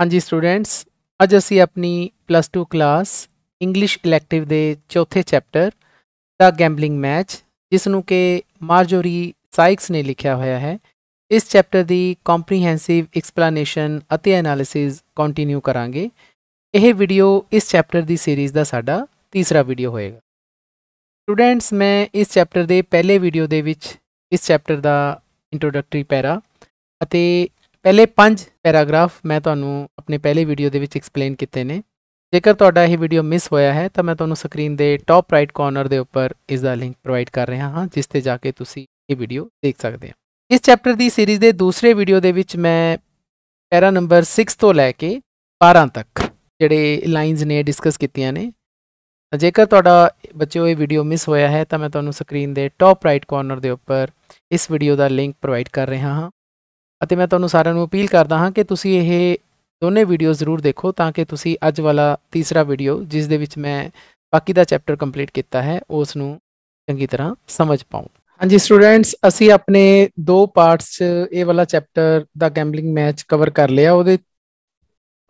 ਹਾਂਜੀ ਸਟੂਡੈਂਟਸ ਅੱਜ ਅਸੀਂ ਆਪਣੀ ਪਲੱਸ 2 ਕਲਾਸ ਇੰਗਲਿਸ਼ ਇਲੈਕਟਿਵ ਦੇ ਚੌਥੇ ਚੈਪਟਰ ਦਾ ਗੈਂਬਲਿੰਗ ਮੈਚ ਜਿਸ ਨੂੰ ਕਿ ਮਾਰਜੋਰੀ ਸਾਈਕਸ ਨੇ ਲਿਖਿਆ ਹੋਇਆ ਹੈ ਇਸ ਚੈਪਟਰ ਦੀ ਕੰਪਰੀਹੈਂਸਿਵ ਐਕਸਪਲੇਨੇਸ਼ਨ ਅਤੇ ਐਨਾਲਿਸਿਸ ਕੰਟੀਨਿਊ ਕਰਾਂਗੇ ਇਹ ਵੀਡੀਓ ਇਸ ਚੈਪਟਰ ਦੀ ਸੀਰੀਜ਼ ਦਾ ਸਾਡਾ ਤੀਸਰਾ ਵੀਡੀਓ ਹੋਏਗਾ ਸਟੂਡੈਂਟਸ ਮੈਂ ਇਸ ਚੈਪਟਰ ਦੇ ਪਹਿਲੇ ਵੀਡੀਓ ਦੇ ਵਿੱਚ ਇਸ ਚੈਪਟਰ ਦਾ ਇੰਟਰੋਡਕਟਰੀ ਪੈਰਾ ਅਤੇ ਪਹਿਲੇ 5 ਪੈਰਾਗ੍ਰਾਫ ਮੈਂ ਤੁਹਾਨੂੰ ਆਪਣੇ ਪਹਿਲੇ ਵੀਡੀਓ ਦੇ ਵਿੱਚ ਐਕਸਪਲੇਨ ਕੀਤੇ ਨੇ ਜੇਕਰ ਤੁਹਾਡਾ ਇਹ ਵੀਡੀਓ ਮਿਸ ਹੋਇਆ ਹੈ ਤਾਂ ਮੈਂ ਤੁਹਾਨੂੰ ਸਕਰੀਨ ਦੇ ਟਾਪ ਰਾਈਟ ਕਾਰਨਰ ਦੇ ਉੱਪਰ ਇਸ ਦਾ ਲਿੰਕ ਪ੍ਰੋਵਾਈਡ ਕਰ ਰਿਹਾ ਹਾਂ ਜਿਸ ਤੇ ਜਾ ਕੇ ਤੁਸੀਂ ਇਹ ਵੀਡੀਓ ਦੇਖ ਸਕਦੇ ਹੋ ਇਸ ਚੈਪਟਰ ਦੀ ਸੀਰੀਜ਼ ਦੇ ਦੂਸਰੇ ਵੀਡੀਓ ਦੇ ਵਿੱਚ ਮੈਂ ਪੈਰਾ ਨੰਬਰ 6 ਤੋਂ ਲੈ ਕੇ 12 ਤੱਕ ਜਿਹੜੇ ਲਾਈਨਸ ਨੇ ਡਿਸਕਸ ਕੀਤੀਆਂ ਨੇ ਜੇਕਰ ਤੁਹਾਡਾ ਬੱਚਿਓ ਇਹ ਵੀਡੀਓ ਮਿਸ ਹੋਇਆ ਹੈ ਤਾਂ ਮੈਂ ਤੁਹਾਨੂੰ ਸਕਰੀਨ ਦੇ ਟਾਪ ਰਾਈਟ ਕਾਰਨਰ ਦੇ ਉੱਪਰ ਇਸ ਵੀਡੀਓ ਦਾ ਲਿੰਕ ਪ੍ਰੋਵਾਈਡ ਕਰ ਰਿਹਾ ਹਾਂ ਅਤੇ ਮੈਂ ਤੁਹਾਨੂੰ ਸਾਰਿਆਂ ਨੂੰ ਅਪੀਲ ਕਰਦਾ ਹਾਂ ਕਿ ਤੁਸੀਂ ਇਹ ਦੋਨੇ ਵੀਡੀਓ ਜ਼ਰੂਰ ਦੇਖੋ ਤਾਂ ਕਿ ਤੁਸੀਂ ਅੱਜ ਵਾਲਾ ਤੀਸਰਾ ਵੀਡੀਓ ਜਿਸ ਦੇ ਵਿੱਚ ਮੈਂ ਬਾਕੀ ਦਾ ਚੈਪਟਰ ਕੰਪਲੀਟ ਕੀਤਾ ਹੈ ਉਸ ਨੂੰ ਚੰਗੀ ਤਰ੍ਹਾਂ ਸਮਝ ਪਾਓ ਹਾਂਜੀ ਸਟੂਡੈਂਟਸ ਅਸੀਂ ਆਪਣੇ ਦੋ ਪਾਰਟਸ 'ਚ ਇਹ ਵਾਲਾ ਚੈਪਟਰ ਦਾ ਗੈਂਬਲਿੰਗ ਮੈਚ ਕਵਰ ਕਰ ਲਿਆ ਉਹਦੇ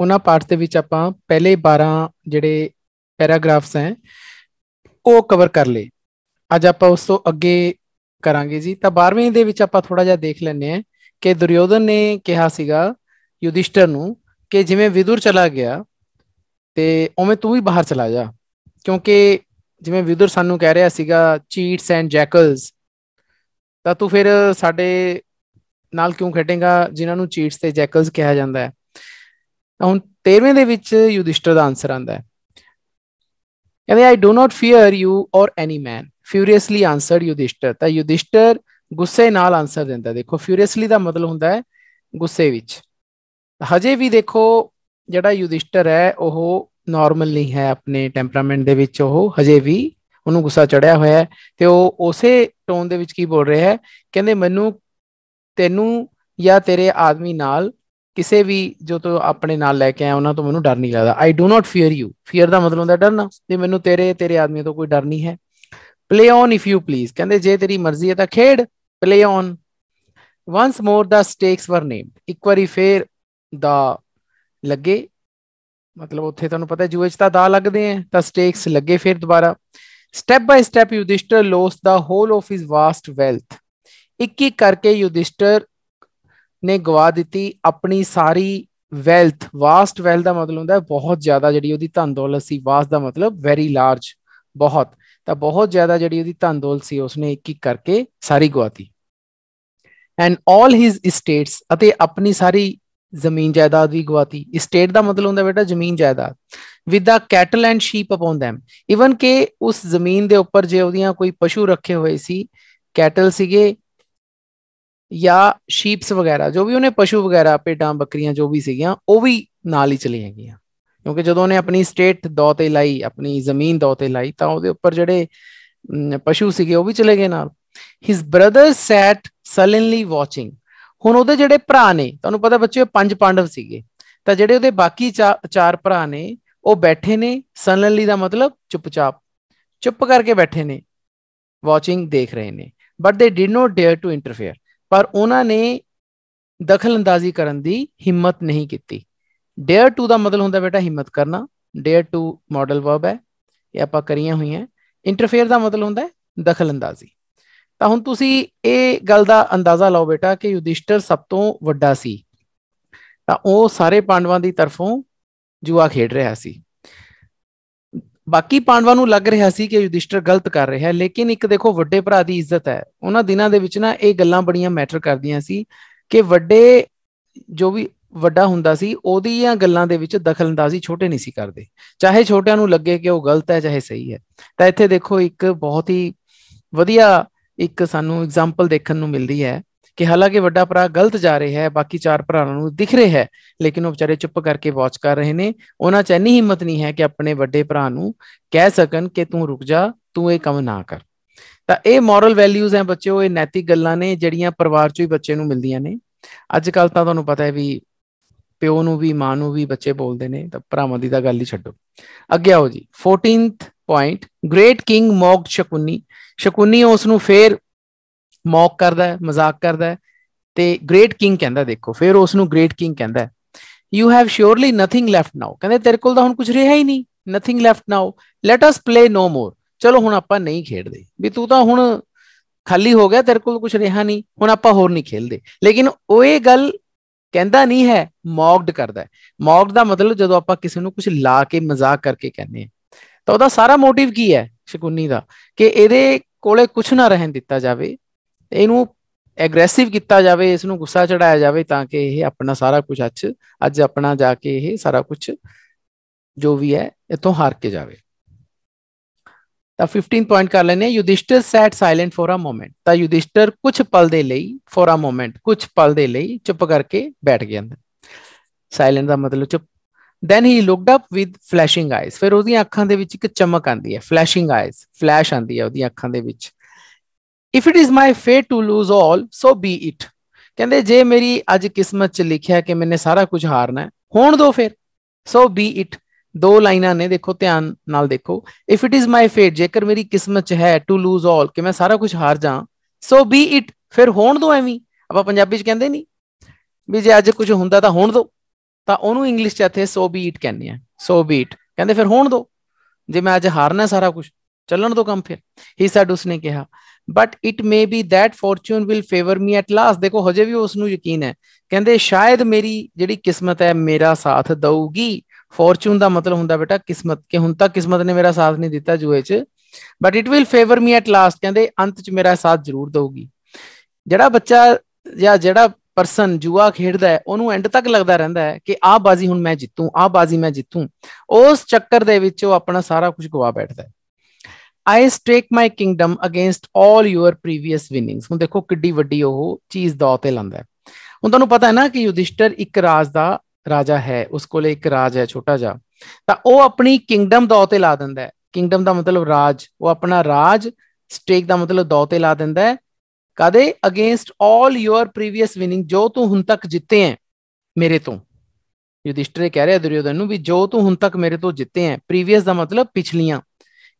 ਉਹਨਾਂ ਪਾਰਟਸ ਦੇ ਵਿੱਚ ਆਪਾਂ ਪਹਿਲੇ 12 ਜਿਹੜੇ ਪੈਰਾਗ੍ਰਾਫਸ ਹੈ ਉਹ ਕਵਰ ਕਰ ਲਏ ਅੱਜ ਆਪਾਂ ਉਸ ਤੋਂ ਅੱਗੇ ਕਰਾਂਗੇ ਜੀ ਤਾਂ 12ਵੇਂ ਦੇ ਵਿੱਚ ਆਪਾਂ ਥੋੜਾ ਜਿਹਾ ਦੇਖ ਲੈਣੇ ਆ ਕਿ ਦੁਰਯੋਧਨ ਨੇ ਕਿਹਾ ਸੀਗਾ ਯੁਧਿਸ਼ਟਰ ਨੂੰ ਕਿ ਜਿਵੇਂ ਵਿਦੁਰ ਚਲਾ ਗਿਆ ਤੇ ਉਵੇਂ ਤੂੰ ਵੀ ਬਾਹਰ ਚਲਾ ਜਾ ਕਿਉਂਕਿ ਜਿਵੇਂ ਵਿਦੁਰ ਸਾਨੂੰ ਕਹਿ ਰਿਹਾ ਸੀਗਾ ਚੀਟਸ ਐਂਡ ਜੈਕਲਸ ਤਾਂ ਤੂੰ ਫਿਰ ਸਾਡੇ ਨਾਲ ਕਿਉਂ ਖੇਡੇਗਾ ਜਿਨ੍ਹਾਂ ਨੂੰ ਚੀਟਸ ਤੇ ਜੈਕਲਸ ਕਿਹਾ ਜਾਂਦਾ ਹੈ ਹੁਣ 13ਵੇਂ ਦੇ ਵਿੱਚ ਯੁਧਿਸ਼ਟਰ ਦਾ ਆਨਸਰ ਆਂਦਾ ਹੈ ਕਹਿੰਦੇ I do not fear you or any man furiously answered Yudhishthir ਤਾਂ ਯੁਧਿਸ਼ਟਰ ਗੁੱਸੇ ਨਾਲ ਆਨਸਰ ਦਿੰਦਾ ਦੇਖੋ ਫਿਊਰੀਅਸਲੀ ਦਾ ਮਤਲਬ ਹੁੰਦਾ ਹੈ ਗੁੱਸੇ ਵਿੱਚ ਹਜੇ ਵੀ ਦੇਖੋ ਜਿਹੜਾ ਯੁਧਿਸ਼ਟਰ ਹੈ ਉਹ ਨਾਰਮਲ ਨਹੀਂ ਹੈ ਆਪਣੇ ਟੈਂਪਰਾਮੈਂਟ ਦੇ ਵਿੱਚ ਉਹ ਹਜੇ ਵੀ ਉਹਨੂੰ ਗੁੱਸਾ ਚੜਿਆ ਹੋਇਆ ਹੈ ਤੇ ਉਹ ਉਸੇ ਟੋਨ ਦੇ ਵਿੱਚ ਕੀ ਬੋਲ ਰਿਹਾ ਹੈ ਕਹਿੰਦੇ ਮੈਨੂੰ ਤੈਨੂੰ ਜਾਂ ਤੇਰੇ ਆਦਮੀ ਨਾਲ ਕਿਸੇ ਵੀ ਜੋ ਤੂੰ ਆਪਣੇ ਨਾਲ ਲੈ ਕੇ ਆਇਆ ਉਹਨਾਂ ਤੋਂ ਮੈਨੂੰ ਡਰ ਨਹੀਂ ਲੱਗਦਾ I do not fear you fear ਦਾ ਮਤਲਬ ਹੁੰਦਾ ਡਰਨਾ ਤੇ ਮੈਨੂੰ ਤੇਰੇ ਤੇਰੇ ਆਦਮੀ ਤੋਂ ਕੋਈ ਡਰ ਨਹੀਂ ਹੈ play on if you please ਕਹਿੰਦੇ ਜੇ ਤੇਰੀ ਮਰਜ਼ੀ ਹੈ ਤਾਂ ਖੇਡ Play on. Once more, the stakes were named. ਇੱਕ ਵਾਰੀ ਫੇਰ ਦਾ ਲੱਗੇ ਮਤਲਬ ਉੱਥੇ ਤੁਹਾਨੂੰ ਪਤਾ ਜੂਏ 'ਚ ਤਾਂ ਦਾ ਲੱਗਦੇ ਆ ਤਾਂ ਸਟੇਕਸ ਲੱਗੇ ਫੇਰ ਦੁਬਾਰਾ step by step Yudhishthir lost the whole of his vast wealth ਇੱਕ ਇੱਕ ਕਰਕੇ ਯੁਧਿਸ਼ਟਰ ਨੇ ਗਵਾ ਦਿੱਤੀ ਆਪਣੀ ਸਾਰੀ ਵੈਲਥ ਵਾਸਟ ਵੈਲਥ ਦਾ ਮਤਲਬ ਹੁੰਦਾ ਹੈ ਬਹੁਤ ਜ਼ਿਆਦਾ ਜਿਹੜੀ ਉਹਦੀ ਧਨ ਦੌਲਤ ਸੀ ਵਾਸਟ ਦਾ ਮਤਲਬ ਵੈਰੀ ਲਾਰਜ ਬਹੁਤ ਤਾਂ ਬਹੁਤ ਜ਼ਿਆਦਾ ਜਿਹੜੀ ਉਹਦੀ ਧੰਦੋਲ ਸੀ ਉਸਨੇ ਇੱਕ ਇੱਕ ਕਰਕੇ ਸਾਰੀ ਗਵਾਤੀ ਐਂਡ 올 ਹਿਸ ਸਟੇਟਸ ਅਤੇ ਆਪਣੀ ਸਾਰੀ ਜ਼ਮੀਨ ਜਾਇਦਾਦ ਵੀ ਗਵਾਤੀ ਸਟੇਟ ਦਾ ਮਤਲਬ ਹੁੰਦਾ ਬੇਟਾ ਜ਼ਮੀਨ ਜਾਇਦਾਦ with the cattle and sheep upon them even ਕਿ ਉਸ ਜ਼ਮੀਨ ਦੇ ਉੱਪਰ ਜੇ ਉਹਦੀਆਂ ਕੋਈ ਪਸ਼ੂ ਰੱਖੇ ਹੋਏ ਸੀ ਕੈਟਲ ਸੀਗੇ ਜਾਂ ਸ਼ੀਪਸ ਵਗੈਰਾ ਜੋ ਵੀ ਉਹਨੇ ਪਸ਼ੂ ਵਗੈਰਾ ਭੇਡਾਂ ਬੱਕਰੀਆਂ ਜੋ ਵੀ ਸੀਗੀਆਂ ਉਹ ਵੀ ਨਾਲ ਹੀ ਚਲੀਆਂ ਗਈਆਂ ਕਿਉਂਕਿ ਜਦੋਂ ਉਹਨੇ ਆਪਣੀ ਸਟੇਟ ਦੌ ਤੇ ਲਾਈ ਆਪਣੀ ਜ਼ਮੀਨ ਦੌ ਤੇ ਲਾਈ ਤਾਂ ਉਹਦੇ ਉੱਪਰ ਜਿਹੜੇ ਪਸ਼ੂ ਸੀਗੇ ਉਹ ਵੀ ਚਲੇ ਗਏ ਨਾਲ his brothers sat sullenly watching ਹੁਣ ਉਹਦੇ ਜਿਹੜੇ ਭਰਾ ਨੇ ਤੁਹਾਨੂੰ ਪਤਾ ਬੱਚੇ ਪੰਜ ਪਾਂਡਵ ਸੀਗੇ ਤਾਂ ਜਿਹੜੇ ਉਹਦੇ ਬਾਕੀ ਚਾਰ ਭਰਾ ਨੇ ਉਹ ਬੈਠੇ ਨੇ ਸਲਨਲੀ ਦਾ ਮਤਲਬ ਚੁੱਪਚਾਪ ਚੁੱਪ ਕਰਕੇ ਬੈਠੇ ਨੇ ਵਾਚਿੰਗ ਦੇਖ ਰਹੇ ਨੇ but they did not dare to interfere ਪਰ ਉਹਨਾਂ ਨੇ ਦਖਲ ਅੰਦਾਜ਼ੀ ਕਰਨ ਦੀ ਹਿੰਮਤ ਨਹੀਂ ਕੀਤੀ ਡੇਅਰ ਟੂ ਦਾ ਮਤਲਬ ਹੁੰਦਾ ਬੇਟਾ ਹਿੰਮਤ ਕਰਨਾ ਡੇਅਰ ਟੂ ਮਾਡਲ ਵਰਬ ਹੈ ਇਹ ਆਪਾਂ ਕਰੀਆਂ ਹੋਈਆਂ ਇੰਟਰਫੇਅਰ ਦਾ ਮਤਲਬ ਹੁੰਦਾ ਹੈ ਦਖਲ ਅੰਦਾਜ਼ੀ ਤਾਂ ਹੁਣ ਤੁਸੀਂ ਇਹ ਗੱਲ ਦਾ ਅੰਦਾਜ਼ਾ ਲਾਓ ਬੇਟਾ ਕਿ ਯੁਧਿਸ਼ਟਰ ਸਭ ਤੋਂ ਵੱਡਾ ਸੀ ਤਾਂ ਉਹ ਸਾਰੇ ਪਾਂਡਵਾਂ ਦੀ ਤਰਫੋਂ ਜੂਆ ਖੇਡ ਰਿਹਾ ਸੀ ਬਾਕੀ ਪਾਂਡਵਾਂ ਨੂੰ ਲੱਗ ਰਿਹਾ ਸੀ ਕਿ ਯੁਧਿਸ਼ਟਰ ਗਲਤ ਕਰ ਰਿਹਾ ਹੈ ਲੇਕਿਨ ਇੱਕ ਦੇਖੋ ਵੱਡੇ ਭਰਾ ਦੀ ਇੱਜ਼ਤ ਹੈ ਉਹਨਾਂ ਦਿਨਾਂ ਦੇ ਵਿੱਚ ਨਾ ਇਹ ਗੱਲਾਂ ਬੜੀਆਂ ਮੈਟਰ ਕਰਦੀਆਂ ਸੀ ਕਿ ਵੱਡੇ ਜੋ ਵੀ ਵੱਡਾ ਹੁੰਦਾ ਸੀ ਉਹਦੀਆਂ ਗੱਲਾਂ ਦੇ ਵਿੱਚ ਦਖਲਅੰਦਾਜ਼ੀ ਛੋਟੇ ਨਹੀਂ ਸੀ ਕਰਦੇ ਚਾਹੇ ਛੋਟਿਆਂ ਨੂੰ ਲੱਗੇ ਕਿ ਉਹ ਗਲਤ ਹੈ ਚਾਹੇ ਸਹੀ ਹੈ ਤਾਂ ਇੱਥੇ ਦੇਖੋ ਇੱਕ ਬਹੁਤ ਹੀ ਵਧੀਆ ਇੱਕ ਸਾਨੂੰ ਐਗਜ਼ਾਮਪਲ ਦੇਖਣ ਨੂੰ ਮਿਲਦੀ ਹੈ ਕਿ ਹਾਲਾਂਕਿ ਵੱਡਾ ਭਰਾ ਗਲਤ ਜਾ ਰਿਹਾ ਹੈ ਬਾਕੀ ਚਾਰ ਭਰਾਵਾਂ ਨੂੰ ਦਿਖ ਰਿਹਾ ਹੈ ਲੇਕਿਨ ਉਹ ਵਿਚਾਰੇ ਚੁੱਪ ਕਰਕੇ ਵਾਚ ਕਰ ਰਹੇ ਨੇ ਉਹਨਾਂ 'ਚ ਇੰਨੀ ਹਿੰਮਤ ਨਹੀਂ ਹੈ ਕਿ ਆਪਣੇ ਵੱਡੇ ਭਰਾ ਨੂੰ ਕਹਿ ਸਕਣ ਕਿ ਤੂੰ ਰੁਕ ਜਾ ਤੂੰ ਇਹ ਕੰਮ ਨਾ ਕਰ ਤਾਂ ਇਹ ਮੋਰਲ ਵੈਲਿਊਜ਼ ਹੈ ਬੱਚਿਓ ਇਹ ਨੈਤਿਕ ਗੱਲਾਂ ਨੇ ਜਿਹੜੀਆਂ ਪਰਿਵਾਰ 'ਚੋਂ ਹੀ ਬੱਚੇ ਨੂੰ ਮਿਲਦੀਆਂ ਨੇ ਅੱਜ ਕੱਲ ਤਾਂ ਤੁਹਾਨੂੰ ਪਤਾ ਹੈ ਵੀ ਪਿਓ ਨੂੰ ਵੀ ਮਾਂ ਨੂੰ ਵੀ ਬੱਚੇ ਬੋਲਦੇ ਨੇ ਤਾਂ ਭਰਾਵਾਂ ਦੀ ਤਾਂ ਗੱਲ ਹੀ ਛੱਡੋ ਅੱਗੇ ਆਓ ਜੀ 14th point great king mock Shakuni Shakuni ਉਸ ਨੂੰ ਫੇਰ ਮੌਕ ਕਰਦਾ ਹੈ ਮਜ਼ਾਕ ਕਰਦਾ ਹੈ ਤੇ ਗ੍ਰੇਟ ਕਿੰਗ ਕਹਿੰਦਾ ਦੇਖੋ ਫੇਰ ਉਸ ਨੂੰ ਗ੍ਰੇਟ ਕਿੰਗ ਕਹਿੰਦਾ ਹੈ you have surely nothing left now ਕਹਿੰਦੇ ਤੇਰੇ ਕੋਲ ਤਾਂ ਹੁਣ ਕੁਝ ਰਿਹਾ ਹੀ ਨਹੀਂ nothing left now let us play no more ਚਲੋ ਹੁਣ ਆਪਾਂ ਨਹੀਂ ਖੇਡਦੇ ਵੀ ਤੂੰ ਤਾਂ ਹੁਣ ਖਾਲੀ ਹੋ ਗਿਆ ਤੇਰੇ ਕੋਲ ਕੁਝ ਰਿਹਾ ਨਹੀਂ ਹੁਣ ਆਪਾਂ ਹੋਰ ਨਹੀਂ ਖੇਲਦੇ ਲੇਕਿਨ ਉਹ ਇਹ ਗੱਲ ਕਹਿੰਦਾ ਨਹੀਂ ਹੈ ਮੌਕਡ ਕਰਦਾ ਹੈ ਮੌਕਡ ਦਾ ਮਤਲਬ ਜਦੋਂ ਆਪਾਂ ਕਿਸੇ ਨੂੰ ਕੁਝ ਲਾ ਕੇ ਮਜ਼ਾਕ ਕਰਕੇ ਕਹਿੰਦੇ ਆ ਤਾਂ ਉਹਦਾ ਸਾਰਾ ਮੋਟਿਵ ਕੀ ਹੈ ਸ਼ਕੁਨੀ ਦਾ ਕਿ ਇਹਦੇ ਕੋਲੇ ਕੁਝ ਨਾ ਰਹਿਣ ਦਿੱਤਾ ਜਾਵੇ ਇਹਨੂੰ ਐਗਰੈਸਿਵ ਕੀਤਾ ਜਾਵੇ ਇਸ ਨੂੰ ਗੁੱਸਾ ਚੜਾਇਆ ਜਾਵੇ ਤਾਂ ਕਿ ਇਹ ਆਪਣਾ ਸਾਰਾ ਕੁਝ ਅੱਜ ਅੱਜ ਆਪਣਾ ਜਾ ਕੇ ਇਹ ਸਾਰਾ ਕੁਝ ਜੋ ਵੀ ਹੈ ਇਥੋਂ ਹਾਰ ਕੇ ਜਾਵੇ ਤਾਂ 15 ਪੁਆਇੰਟ ਕਰ ਲੈਨੇ Yudhishthir sat silent for a moment ਤਾਂ ਯੁਧਿਸ਼ਟਰ ਕੁਝ ਪਲ ਦੇ ਲਈ ਫੋਰ ਅ ਮੋਮੈਂਟ ਕੁਝ ਪਲ ਦੇ ਲਈ ਚੁੱਪ ਕਰਕੇ ਬੈਠ ਗਿਆ ਅੰਦਰ ਸਾਇਲੈਂਟ ਦਾ ਮਤਲਬ ਚੁੱਪ then he looked up with flashing eyes ਫਿਰ ਉਹਦੀਆਂ ਅੱਖਾਂ ਦੇ ਵਿੱਚ ਇੱਕ ਚਮਕ ਆਂਦੀ ਹੈ ਫਲੈਸ਼ਿੰਗ ਆਈਜ਼ ਫਲੈਸ਼ ਆਂਦੀ ਹੈ ਉਹਦੀਆਂ ਅੱਖਾਂ ਦੇ ਵਿੱਚ if it is my fate to lose all so be it ਕਹਿੰਦੇ ਜੇ ਮੇਰੀ ਅੱਜ ਕਿਸਮਤ 'ਚ ਲਿਖਿਆ ਕਿ ਮੈਨੇ ਸਾਰਾ ਕੁਝ ਹਾਰਨਾ ਹੈ ਹੋਣ ਦੋ ਫਿਰ ਸੋ ਬੀ ਇਟ ਦੋ ਲਾਈਨਾਂ ਨੇ ਦੇਖੋ ਧਿਆਨ ਨਾਲ ਦੇਖੋ ਇਫ ਇਟ ਇਜ਼ ਮਾਈ ਫੇਟ ਜੇਕਰ ਮੇਰੀ ਕਿਸਮਤ ਚ ਹੈ ਟੂ ਲੂਜ਼ ਆਲ ਕਿ ਮੈਂ ਸਾਰਾ ਕੁਝ ਹਾਰ ਜਾ ਸੋ ਬੀ ਇਟ ਫਿਰ ਹੋਣ ਦੋ ਐਵੇਂ ਆਪਾਂ ਪੰਜਾਬੀ ਚ ਕਹਿੰਦੇ ਨਹੀਂ ਵੀ ਜੇ ਅੱਜ ਕੁਝ ਹੁੰਦਾ ਤਾਂ ਹੋਣ ਦੋ ਤਾਂ ਉਹਨੂੰ ਇੰਗਲਿਸ਼ ਚ ਇੱਥੇ ਸੋ ਬੀ ਇਟ ਕਹਿੰਦੇ ਆ ਸੋ ਬੀ ਇਟ ਕਹਿੰਦੇ ਫਿਰ ਹੋਣ ਦੋ ਜੇ ਮੈਂ ਅੱਜ ਹਾਰਨਾ ਸਾਰਾ ਕੁਝ ਚੱਲਣ ਦੋ ਕੰਮ ਫਿਰ ਹੀ ਸੈਡ ਉਸਨੇ ਕਿਹਾ but it may be that fortune will favour me at last ਦੇਖੋ ਹਜੇ ਵੀ ਉਸ ਨੂੰ ਯਕੀਨ ਹੈ ਕਹਿੰਦੇ ਸ਼ਾਇਦ ਮੇਰੀ ਜਿਹੜੀ ਕਿਸਮਤ ਹੈ ਮੇਰਾ ਸਾਥ ਦਊਗੀ ਫੋਰਚੂਨ ਦਾ ਮਤਲਬ ਹੁੰਦਾ ਬੇਟਾ ਕਿਸਮਤ ਕਿ ਹੁਣ ਤੱਕ ਕਿਸਮਤ ਨੇ ਮੇਰਾ ਸਾਥ ਨਹੀਂ ਦਿੱਤਾ ਜੂਏ 'ਚ but it will favour me at last ਕਹਿੰਦੇ ਅੰਤ 'ਚ ਮੇਰਾ ਸਾਥ ਜ਼ਰੂਰ ਦੇਊਗੀ ਜਿਹੜਾ ਬੱਚਾ ਜਾਂ ਜਿਹੜਾ ਪਰਸਨ ਜੂਆ ਖੇਡਦਾ ਹੈ ਉਹਨੂੰ ਐਂਡ ਤੱਕ ਲੱਗਦਾ ਰਹਿੰਦਾ ਹੈ ਕਿ ਆਹ ਬਾਜ਼ੀ ਹੁਣ ਮੈਂ ਜਿੱਤੂ ਆਹ ਬਾਜ਼ੀ ਮੈਂ ਜਿੱਤੂ ਉਸ ਚੱਕਰ ਦੇ ਵਿੱਚ ਉਹ ਆਪਣਾ ਸਾਰਾ ਕੁਝ ਗਵਾ ਬੈਠਦਾ ਹੈ I stake my kingdom against 올 your previous winnings ਹੁਣ ਦੇਖੋ ਕਿੱਡੀ ਵੱਡੀ ਉਹ ਚੀਜ਼ ਦਾ ਉਤੇ ਲੰਦਾ ਹੈ ਹੁਣ ਤੁਹਾਨੂੰ ਪਤਾ ਹੈ ਨਾ ਕਿ ਯੁਧਿਸ਼ਟਰ ਇੱਕ ਰਾਜ ਦਾ ਰਾਜਾ ਹੈ ਉਸ ਕੋਲੇ ਇੱਕ ਰਾਜ ਹੈ ਛੋਟਾ ਜਿਹਾ ਤਾਂ ਉਹ ਆਪਣੀ ਕਿੰਗਡਮ ਦਾ ਉਤੇ ਲਾ ਦਿੰਦਾ ਹੈ ਕਿੰਗਡਮ ਦਾ ਮਤਲਬ ਰਾਜ ਉਹ ਆਪਣਾ ਰਾਜ ਸਟੇਕ ਦਾ ਮਤਲਬ ਦੌਤੇ ਲਾ ਦਿੰਦਾ ਹੈ ਕਦੇ ਅਗੇਂਸਟ 올 ਯੂਅਰ ਪ੍ਰੀਵੀਅਸ ਵਿਨਿੰਗ ਜੋ ਤੂੰ ਹੁਣ ਤੱਕ ਜਿੱਤੇ ਹੈ ਮੇਰੇ ਤੋਂ ਯੁਧਿਸ਼ਟਰ ਕਹਿ ਰਿਹਾ ਦੁਰਯੋਧਨ ਨੂੰ ਵੀ ਜੋ ਤੂੰ ਹੁਣ ਤੱਕ ਮੇਰੇ ਤੋਂ ਜਿੱਤੇ ਹੈ ਪ੍ਰੀਵੀਅਸ ਦਾ ਮਤਲਬ ਪਿਛਲੀਆਂ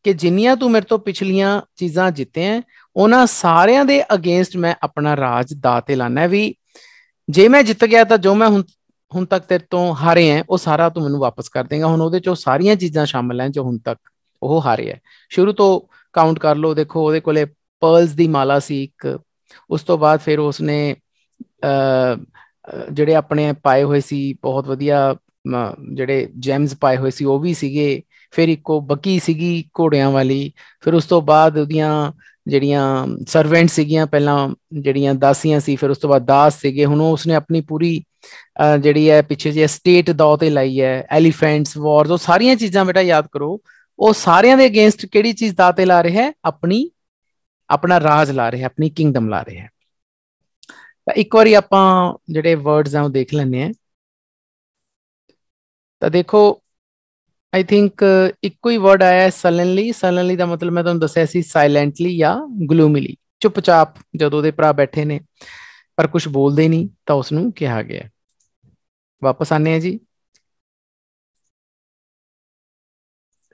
ਕਿ ਜਿੰਨੀਆਂ ਤੂੰ ਮੇਰੇ ਤੋਂ ਪਿਛਲੀਆਂ ਚੀਜ਼ਾਂ ਜਿੱਤੇ ਹੈ ਉਹਨਾਂ ਸਾਰਿਆਂ ਦੇ ਅਗੇਂਸਟ ਮੈਂ ਆਪਣਾ ਰਾਜ ਦਾਤੇ ਲਾਣਾ ਵੀ ਜੇ ਮੈਂ ਜਿੱਤ ਗਿਆ ਤਾਂ ਜੋ ਮੈਂ ਹੁਣ ਹੁਣ ਤੱਕ ਤੇਰੇ ਤੋਂ ਹਾਰੇ ਆ ਉਹ ਸਾਰਾ ਤੂੰ ਮੈਨੂੰ ਵਾਪਸ ਕਰ ਦੇਗਾ ਹੁਣ ਉਹਦੇ ਚੋਂ ਸਾਰੀਆਂ ਚੀਜ਼ਾਂ ਸ਼ਾਮਲ ਹਨ ਜੋ ਹੁਣ ਤੱਕ ਉਹ ਹਾਰੇ ਐ ਸ਼ੁਰੂ ਤੋਂ ਕਾਊਂਟ ਕਰ ਲਓ ਦੇਖੋ ਉਹਦੇ ਕੋਲੇ ਪਰਲਸ ਦੀ ਮਾਲਾ ਸੀ ਇੱਕ ਉਸ ਤੋਂ ਬਾਅਦ ਫਿਰ ਉਸਨੇ ਜਿਹੜੇ ਆਪਣੇ ਪਾਏ ਹੋਏ ਸੀ ਬਹੁਤ ਵਧੀਆ ਜਿਹੜੇ ਜੈਮਸ ਪਾਏ ਹੋਏ ਸੀ ਉਹ ਵੀ ਸੀਗੇ ਫਿਰ ਇੱਕੋ ਬੱਕੀ ਸੀਗੀ ਘੋੜਿਆਂ ਵਾਲੀ ਫਿਰ ਉਸ ਤੋਂ ਬਾਅਦ ਉਹਦੀਆਂ ਜਿਹੜੀਆਂ ਸਰਵੈਂਟ ਸੀਗੀਆਂ ਪਹਿਲਾਂ ਜਿਹੜੀਆਂ ਦਾਸੀਆਂ ਸੀ ਫਿਰ ਉਸ ਤੋਂ ਬਾਅਦ ਦਾਸ ਸੀਗੇ ਹੁਣ ਉਸਨੇ ਆਪਣੀ ਪੂਰੀ ਜਿਹੜੀ ਹੈ ਪਿੱਛੇ ਜੇ ਸਟੇਟ ਦਾ ਤੇ ਲਈ ਹੈ ਐਲੀਫੈਂਟਸ ਵਾਰਸ ਉਹ ਸਾਰੀਆਂ ਚੀਜ਼ਾਂ ਬੇਟਾ ਯਾਦ ਕਰੋ ਉਹ ਸਾਰਿਆਂ ਦੇ ਅਗੇਂਸਟ ਕਿਹੜੀ ਚੀਜ਼ ਦਾ ਤੇ ਲਾ ਰਿਹਾ ਹੈ ਆਪਣੀ ਆਪਣਾ ਰਾਜ ਲਾ ਰਿਹਾ ਆਪਣੀ ਕਿੰਗਡਮ ਲਾ ਰਿਹਾ ਹੈ ਤਾਂ ਇੱਕ ਵਾਰੀ ਆਪਾਂ ਜਿਹੜੇ ਵਰਡਸ ਆ ਉਹ ਦੇਖ ਲੈਣੇ ਆ ਤਾਂ ਦੇਖੋ ਆਈ ਥਿੰਕ uh, ਇੱਕੋ ਹੀ ਵਰਡ ਆਇਆ ਸਲਨਲੀ ਸਲਨਲੀ ਦਾ ਮਤਲਬ ਮੈਂ ਤੁਹਾਨੂੰ ਦੱਸਿਆ ਸੀ ਸਾਇਲੈਂਟਲੀ ਜਾਂ ਗਲੂਮਿਲੀ ਚੁੱਪਚਾਪ ਜਦੋਂ ਦੇ ਭਰਾ ਬੈਠੇ ਨੇ ਪਰ ਕੁਝ ਬੋਲਦੇ ਨਹੀਂ ਤਾਂ ਉਸ ਨੂੰ ਕਿਹਾ ਗਿਆ ਵਾਪਸ ਆਨੇ ਆ ਜੀ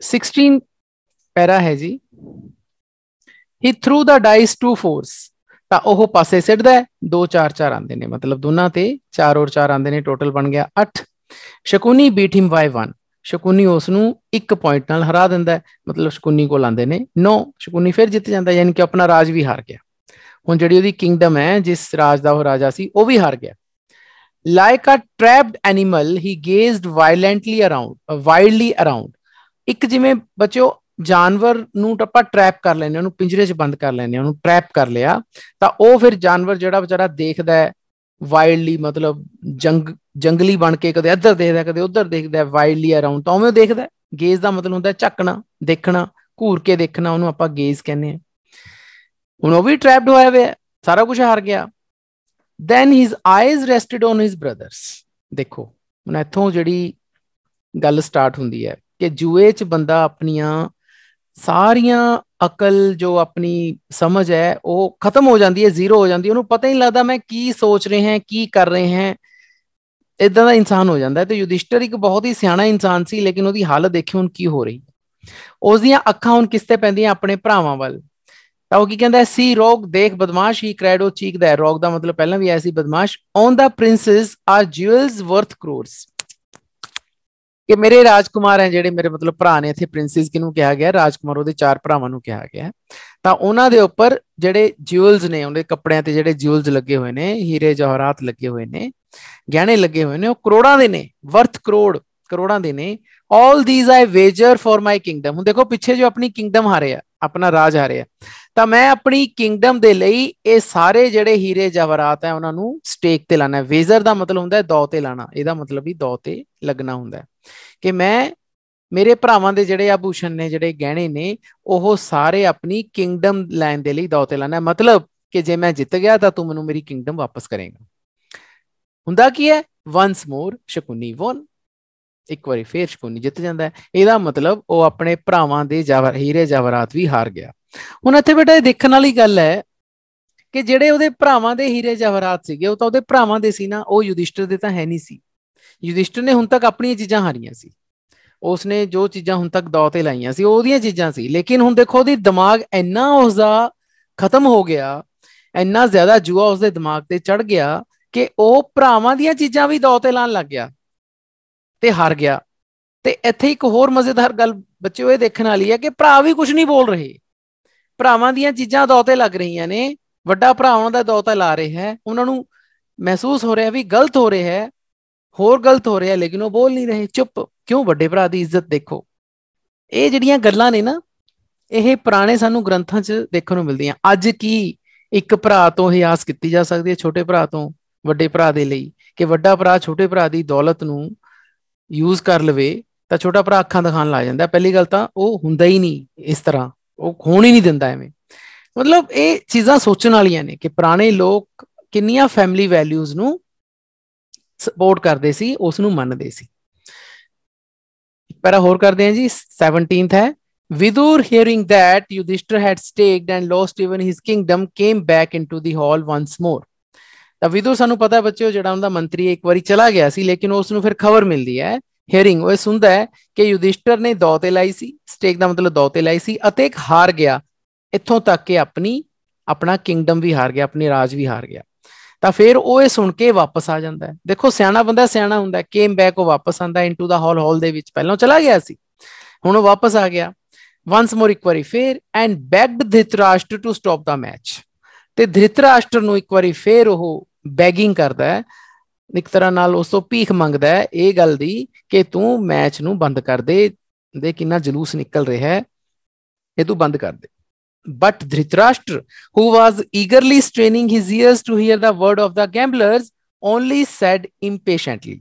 16 ਪੈਰਾ ਹੈ ਜੀ he threw the dice two fours ਤਾਂ ਉਹ ਪਾਸੇ ਸਿੱਟਦਾ ਹੈ 2 4 4 ਆਂਦੇ ਨੇ ਮਤਲਬ ਦੋਨਾਂ ਤੇ 4 ਔਰ 4 ਆਂਦੇ ਨੇ ਟੋਟਲ ਬਣ ਗਿਆ 8 ਸ਼ਕੂਨੀ ਬੀਟ ਹਿਮ ਬਾਈ 1 ਸ਼ਕੁਨੀ ਉਸ ਨੂੰ 1 ਪੁਆਇੰਟ ਨਾਲ ਹਰਾ ਦਿੰਦਾ ਹੈ ਮਤਲਬ ਸ਼ਕੁਨੀ ਕੋਲ ਆਂਦੇ ਨੇ 9 ਸ਼ਕੁਨੀ ਫਿਰ ਜਿੱਤ ਜਾਂਦਾ ਯਾਨੀ ਕਿ ਆਪਣਾ ਰਾਜ ਵੀ ਹਾਰ ਗਿਆ ਹੁਣ ਜਿਹੜੀ ਉਹਦੀ ਕਿੰਗਡਮ ਹੈ ਜਿਸ ਰਾਜ ਦਾ ਉਹ ਰਾਜਾ ਸੀ ਉਹ ਵੀ ਹਾਰ ਗਿਆ like a trapped animal he gazed violently around wildly around ਇੱਕ ਜਿਵੇਂ ਬੱਚਿਓ ਜਾਨਵਰ ਨੂੰ ਟੱਪਾ ਟ੍ਰੈਪ ਕਰ ਲੈਨੇ ਉਹਨੂੰ ਪਿੰਜਰੇ 'ਚ ਬੰਦ ਕਰ ਲੈਨੇ ਉਹਨੂੰ ਟ੍ਰੈਪ ਕਰ ਲਿਆ ਤਾਂ ਉਹ ਫਿਰ ਜਾਨਵਰ ਜਿਹੜਾ ਵਿਚਾਰਾ ਦੇਖਦਾ ਹੈ ਵਾਈਲਡਲੀ ਮਤਲਬ ਜੰਗ ਜੰਗਲੀ ਬਣ ਕੇ ਕਦੇ ਇੱਧਰ ਦੇਖਦਾ ਕਦੇ ਉੱਧਰ ਦੇਖਦਾ ਵਾਈਲਡਲੀ ਅਰਾਊਂਡ ਤਾਂ ਉਵੇਂ ਦੇਖਦਾ ਗੇਜ਼ ਦਾ ਮਤਲਬ ਹੁੰਦਾ ਝੱਕਣਾ ਦੇਖਣਾ ਘੂਰ ਕੇ ਦੇਖਣਾ ਉਹਨੂੰ ਆਪਾਂ ਗੇਜ਼ ਕਹਿੰਦੇ ਆ ਹੁਣ ਉਹ ਵੀ ਟ੍ਰੈਪਡ ਹੋਇਆ ਹੋਇਆ ਸਾਰਾ ਕੁਝ ਹਾਰ ਗਿਆ then his eyes rested on his brothers ਦੇਖੋ ਹੁਣ ਇੱਥੋਂ ਜਿਹੜੀ ਗੱਲ ਸਟਾਰਟ ਹੁੰਦੀ ਹੈ ਕਿ ਜੂਏ 'ਚ ਬੰਦਾ ਆਪਣੀਆਂ ਸਾਰੀਆਂ ਅਕਲ ਜੋ ਆਪਣੀ ਸਮਝ ਹੈ ਉਹ ਖਤਮ ਹੋ ਜਾਂਦੀ ਹੈ ਜ਼ੀਰੋ ਹੋ ਜਾਂਦੀ ਹੈ ਉਹਨੂੰ ਪਤਾ ਹੀ ਨਹੀਂ ਲੱਗਦਾ ਮੈਂ ਕੀ ਸੋਚ ਰਹੇ ਹਾਂ ਕੀ ਕਰ ਰਹੇ ਹਾਂ ਇਦਾਂ ਦਾ ਇਨਸਾਨ ਹੋ ਜਾਂਦਾ ਹੈ ਤੇ ਯੁਧਿਸ਼ਟਰ ਇੱਕ ਬਹੁਤ ਹੀ ਸਿਆਣਾ ਇਨਸਾਨ ਸੀ ਲੇਕਿਨ ਉਹਦੀ ਹਾਲਤ ਦੇਖਿਓ ਹੁਣ ਕੀ ਹੋ ਰਹੀ ਉਸ ਦੀਆਂ ਅੱਖਾਂ ਹੁਣ ਕਿਸ ਤੇ ਪੈਂਦੀਆਂ ਆਪਣੇ ਭਰਾਵਾਂ ਵੱਲ ਤਾਂ ਉਹ ਕੀ ਕਹਿੰਦਾ ਸੀ ਰੋਗ ਦੇਖ ਬਦਮਾਸ਼ ਹੀ ਕ੍ਰੈਡੋ ਚੀਕਦਾ ਹੈ ਰੋਗ ਦਾ ਮਤਲਬ ਪਹਿਲਾਂ ਵੀ ਆਇਆ ਸੀ ਬਦਮਾਸ਼ on the princes are jewels worth crores ਕਿ ਮੇਰੇ ਰਾਜਕੁਮਾਰ ਹੈ ਜਿਹੜੇ ਮੇਰੇ ਮਤਲਬ ਭਰਾ ਨੇ ਇੱਥੇ ਪ੍ਰਿੰਸੈਸ ਕਿਨੂੰ ਕਿਹਾ ਗਿਆ ਰਾਜਕੁਮਾਰ ਉਹਦੇ ਚਾਰ ਭਰਾਵਾਂ ਨੂੰ ਕਿਹਾ ਗਿਆ ਤਾਂ ਉਹਨਾਂ ਦੇ ਉੱਪਰ ਜਿਹੜੇ ਜਿਊਲਸ ਨੇ ਉਹਦੇ ਕੱਪੜਿਆਂ ਤੇ ਜਿਹੜੇ ਜਿਊਲਸ ਲੱਗੇ ਹੋਏ ਨੇ ਹੀਰੇ ਜਵਾਹਰਾਤ ਲੱਗੇ ਹੋਏ ਨੇ ਗਹਿਣੇ ਲੱਗੇ ਹੋਏ ਨੇ ਉਹ ਕਰੋੜਾਂ ਦੇ ਨੇ ਵਰਥ ਕਰੋੜ ਕਰੋੜਾਂ ਦੇ ਨੇ all these I wager for my kingdom ਹੁਣ ਦੇਖੋ ਪਿੱਛੇ ਜੋ ਆਪਣੀ ਕਿੰਗਡਮ ਹਾਰੇ ਆ ਆਪਣਾ ਰਾਜ ਰਿਹਾ ਤਾਂ ਮੈਂ ਆਪਣੀ ਕਿੰਗਡਮ ਦੇ ਲਈ ਇਹ ਸਾਰੇ ਜਿਹੜੇ ਹੀਰੇ ਜਵਾਹਰਾਤ ਹੈ ਉਹਨਾਂ ਨੂੰ ਸਟੇਕ ਤੇ ਲਾਣਾ ਹੈ ਵੇਜ਼ਰ ਦਾ ਮਤਲਬ ਹੁੰਦਾ ਹੈ ਦੌ ਤੇ ਲਾਣਾ ਇਹਦਾ ਮਤਲਬ ਵੀ ਦੌ ਤੇ ਲੱਗਣਾ ਹੁੰਦਾ ਹੈ ਕਿ ਮੈਂ ਮੇਰੇ ਭਰਾਵਾਂ ਦੇ ਜਿਹੜੇ ਆਭੂਸ਼ਣ ਨੇ ਜਿਹੜੇ ਗਹਿਣੇ ਨੇ ਉਹ ਸਾਰੇ ਆਪਣੀ ਕਿੰਗਡਮ ਲੈਣ ਦੇ ਲਈ ਦੌ ਤੇ ਲਾਣਾ ਮਤਲਬ ਕਿ ਜੇ ਮੈਂ ਜਿੱਤ ਗਿਆ ਤਾਂ ਤੂੰ ਮੈਨੂੰ ਮੇਰੀ ਕਿੰਗਡਮ ਵਾਪਸ ਕਰੇਗਾ ਹੁੰਦਾ ਕੀ ਹੈ ਵਾਂਸ ਮੋਰ ਸ਼ਕੁਨੀ ਵਨ ਇੱਕ ਵਾਰੀ ਫੇਰ ਸ਼ਕੁਨੀ ਜਿੱਤ ਜਾਂਦਾ ਹੈ ਇਹਦਾ ਮਤਲਬ ਉਹ ਆਪਣੇ ਭਰਾਵਾਂ ਦੇ ਜਵਰ ਹੀਰੇ ਜਵਰਾਤ ਵੀ ਹਾਰ ਗਿਆ ਹੁਣ ਇੱਥੇ ਬੇਟਾ ਇਹ ਦੇਖਣ ਵਾਲੀ ਗੱਲ ਹੈ ਕਿ ਜਿਹੜੇ ਉਹਦੇ ਭਰਾਵਾਂ ਦੇ ਹੀਰੇ ਜਵਰਾਤ ਸੀਗੇ ਉਹ ਤਾਂ ਉਹਦੇ ਭਰਾਵਾਂ ਦੇ ਸੀ ਨਾ ਉਹ ਯੁਧਿਸ਼ਟਰ ਦੇ ਤਾਂ ਹੈ ਨਹੀਂ ਸੀ ਯੁਧਿਸ਼ਟਰ ਨੇ ਹੁਣ ਤੱਕ ਆਪਣੀਆਂ ਚੀਜ਼ਾਂ ਹਾਰੀਆਂ ਸੀ ਉਸਨੇ ਜੋ ਚੀਜ਼ਾਂ ਹੁਣ ਤੱਕ ਦੌਤੇ ਲਾਈਆਂ ਸੀ ਉਹਦੀਆਂ ਚੀਜ਼ਾਂ ਸੀ ਲੇਕਿਨ ਹੁਣ ਦੇਖੋ ਉਹਦੀ ਦਿਮਾਗ ਇੰਨਾ ਉਸਦਾ ਖਤਮ ਹੋ ਗਿਆ ਇੰਨਾ ਜ਼ਿਆਦਾ ਜੂਆ ਉਸਦੇ ਦਿਮਾਗ ਤੇ ਚੜ ਗਿਆ ਕਿ ਉਹ ਭਰਾਵਾਂ ਦੀਆਂ ਚੀਜ਼ਾਂ ਵੀ ਦੌਤੇ ਲਾਣ ਲੱਗ ਗਿਆ ਤੇ ਹਾਰ ਗਿਆ ਤੇ ਇੱਥੇ ਇੱਕ ਹੋਰ ਮਜ਼ੇਦਾਰ ਗੱਲ ਬੱਚਿਓ ਇਹ ਦੇਖਣ ਵਾਲੀ ਹੈ ਕਿ ਭਰਾ ਵੀ ਕੁਝ ਨਹੀਂ ਬੋਲ ਰਹੇ ਭਰਾਵਾਂ ਦੀਆਂ ਚੀਜ਼ਾਂ ਦੌਤੇ ਲੱਗ ਰਹੀਆਂ ਨੇ ਵੱਡਾ ਭਰਾ ਉਹਨਾਂ ਦਾ ਦੌਤਾ ਲਾ ਰਿਹਾ ਹੈ ਉਹਨਾਂ ਨੂੰ ਮਹਿਸੂਸ ਹੋ ਰਿਹਾ ਵੀ ਗਲਤ ਹੋ ਰਿਹਾ ਹੈ ਹੋਰ ਗਲਤ ਹੋ ਰਿਹਾ ਲੇਕਿਨ ਉਹ ਬੋਲ ਨਹੀਂ ਰਹੇ ਚੁੱਪ ਕਿਉਂ ਵੱਡੇ ਭਰਾ ਦੀ ਇੱਜ਼ਤ ਦੇਖੋ ਇਹ ਜਿਹੜੀਆਂ ਗੱਲਾਂ ਨੇ ਨਾ ਇਹ ਪੁਰਾਣੇ ਸਾਨੂੰ ਗ੍ਰੰਥਾਂ 'ਚ ਦੇਖਣ ਨੂੰ ਮਿਲਦੀਆਂ ਅੱਜ ਕੀ ਇੱਕ ਭਰਾ ਤੋਂ ਇਹ ਆਸ ਕੀਤੀ ਜਾ ਸਕਦੀ ਹੈ ਛੋਟੇ ਭਰਾ ਤੋਂ ਵੱਡੇ ਭਰਾ ਦੇ ਲਈ ਕਿ ਵੱਡਾ ਭਰਾ ਛੋਟੇ ਭਰਾ ਦੀ ਦੌਲਤ ਨੂੰ ਯੂਜ਼ ਕਰ ਲਵੇ ਤਾਂ ਛੋਟਾ ਭਰਾ ਅੱਖਾਂ ਦਿਖਾਣ ਲਾ ਜਾਂਦਾ ਪਹਿਲੀ ਗੱਲ ਤਾਂ ਉਹ ਹੁੰਦਾ ਹੀ ਨਹੀਂ ਇਸ ਤਰ੍ਹਾਂ ਉਹ ਹੋਣ ਹੀ ਨਹੀਂ ਦਿੰਦਾ ਐਵੇਂ ਮਤਲਬ ਇਹ ਚੀਜ਼ਾਂ ਸੋਚਣ ਵਾਲੀਆਂ ਨੇ ਕਿ ਪੁਰਾਣੇ ਲੋਕ ਕਿੰਨੀਆਂ ਫੈਮਿਲੀ ਵੈਲਿਊਜ਼ ਨੂੰ ਸਪੋਰਟ ਕਰਦੇ ਸੀ ਉਸ ਨੂੰ ਮੰਨਦੇ ਸੀ ਪਰ ਹੋਰ ਕਰਦੇ ਹਾਂ ਜੀ 17th ਹੈ Vidur hearing that Yudhishthir had staked and lost even his kingdom came back into the hall once more ਤਾਂ ਵਿਦੋ ਸਾਨੂੰ ਪਤਾ ਬੱਚਿਓ ਜਿਹੜਾ ਉਹਦਾ ਮੰਤਰੀ ਇੱਕ ਵਾਰੀ ਚਲਾ ਗਿਆ ਸੀ ਲੇਕਿਨ ਉਸ ਨੂੰ ਫਿਰ ਖਬਰ ਮਿਲਦੀ ਹੈ ਹੇਰਿੰਗ ਉਹ ਸੁਣਦਾ ਹੈ ਕਿ ਯੁਧਿਸ਼ਟਰ ਨੇ ਦੌਤੇ ਲਾਈ ਸੀ ਸਟੇਕ ਦਾ ਮਤਲਬ ਦੌਤੇ ਲਾਈ ਸੀ ਅਤੇ ਇੱਕ ਹਾਰ ਗਿਆ ਇੱਥੋਂ ਤੱਕ ਕਿ ਆਪਣੀ ਆਪਣਾ ਕਿੰਗਡਮ ਵੀ ਹਾਰ ਗਿਆ ਆਪਣੇ ਰਾਜ ਵੀ ਹਾਰ ਗਿਆ ਤਾਂ ਫਿਰ ਉਹ ਇਹ ਸੁਣ ਕੇ ਵਾਪਸ ਆ ਜਾਂਦਾ ਹੈ ਦੇਖੋ ਸਿਆਣਾ ਬੰਦਾ ਸਿਆਣਾ ਹੁੰਦਾ ਹੈ ਕੇਮ ਬੈਕ ਉਹ ਵਾਪਸ ਆਂਦਾ ਇਨਟੂ ਦਾ ਹਾਲ ਹਾਲ ਦੇ ਵਿੱਚ ਪਹਿਲਾਂ ਚਲਾ ਗਿਆ ਸੀ ਹੁਣ ਉਹ ਵਾਪਸ ਆ ਗਿਆ ਵਾਂਸ ਮੋਰ ਇੱਕ ਵਾਰੀ ਫੇਰ and begged Dhritarashtra to stop the match ਤੇ ਧ੍ਰਿਤਰਾਸ਼ਟਰ ਨੂੰ ਇੱਕ ਵਾਰੀ ਫੇਰ ਉਹ ਬੈਗਿੰਗ ਕਰਦਾ ਹੈ ਇੱਕ ਤਰ੍ਹਾਂ ਨਾਲ ਉਸ ਤੋਂ ਭੀਖ ਮੰਗਦਾ ਹੈ ਇਹ ਗੱਲ ਦੀ ਕਿ ਤੂੰ ਮੈਚ ਨੂੰ ਬੰਦ ਕਰ ਦੇ ਦੇ ਕਿੰਨਾ ਜਲੂਸ ਨਿਕਲ ਰਿਹਾ ਹੈ ਇਹ ਤੂੰ ਬੰਦ ਕਰ ਦੇ but Dhritarashtra who was eagerly straining his ears to hear the word of the gamblers only said impatiently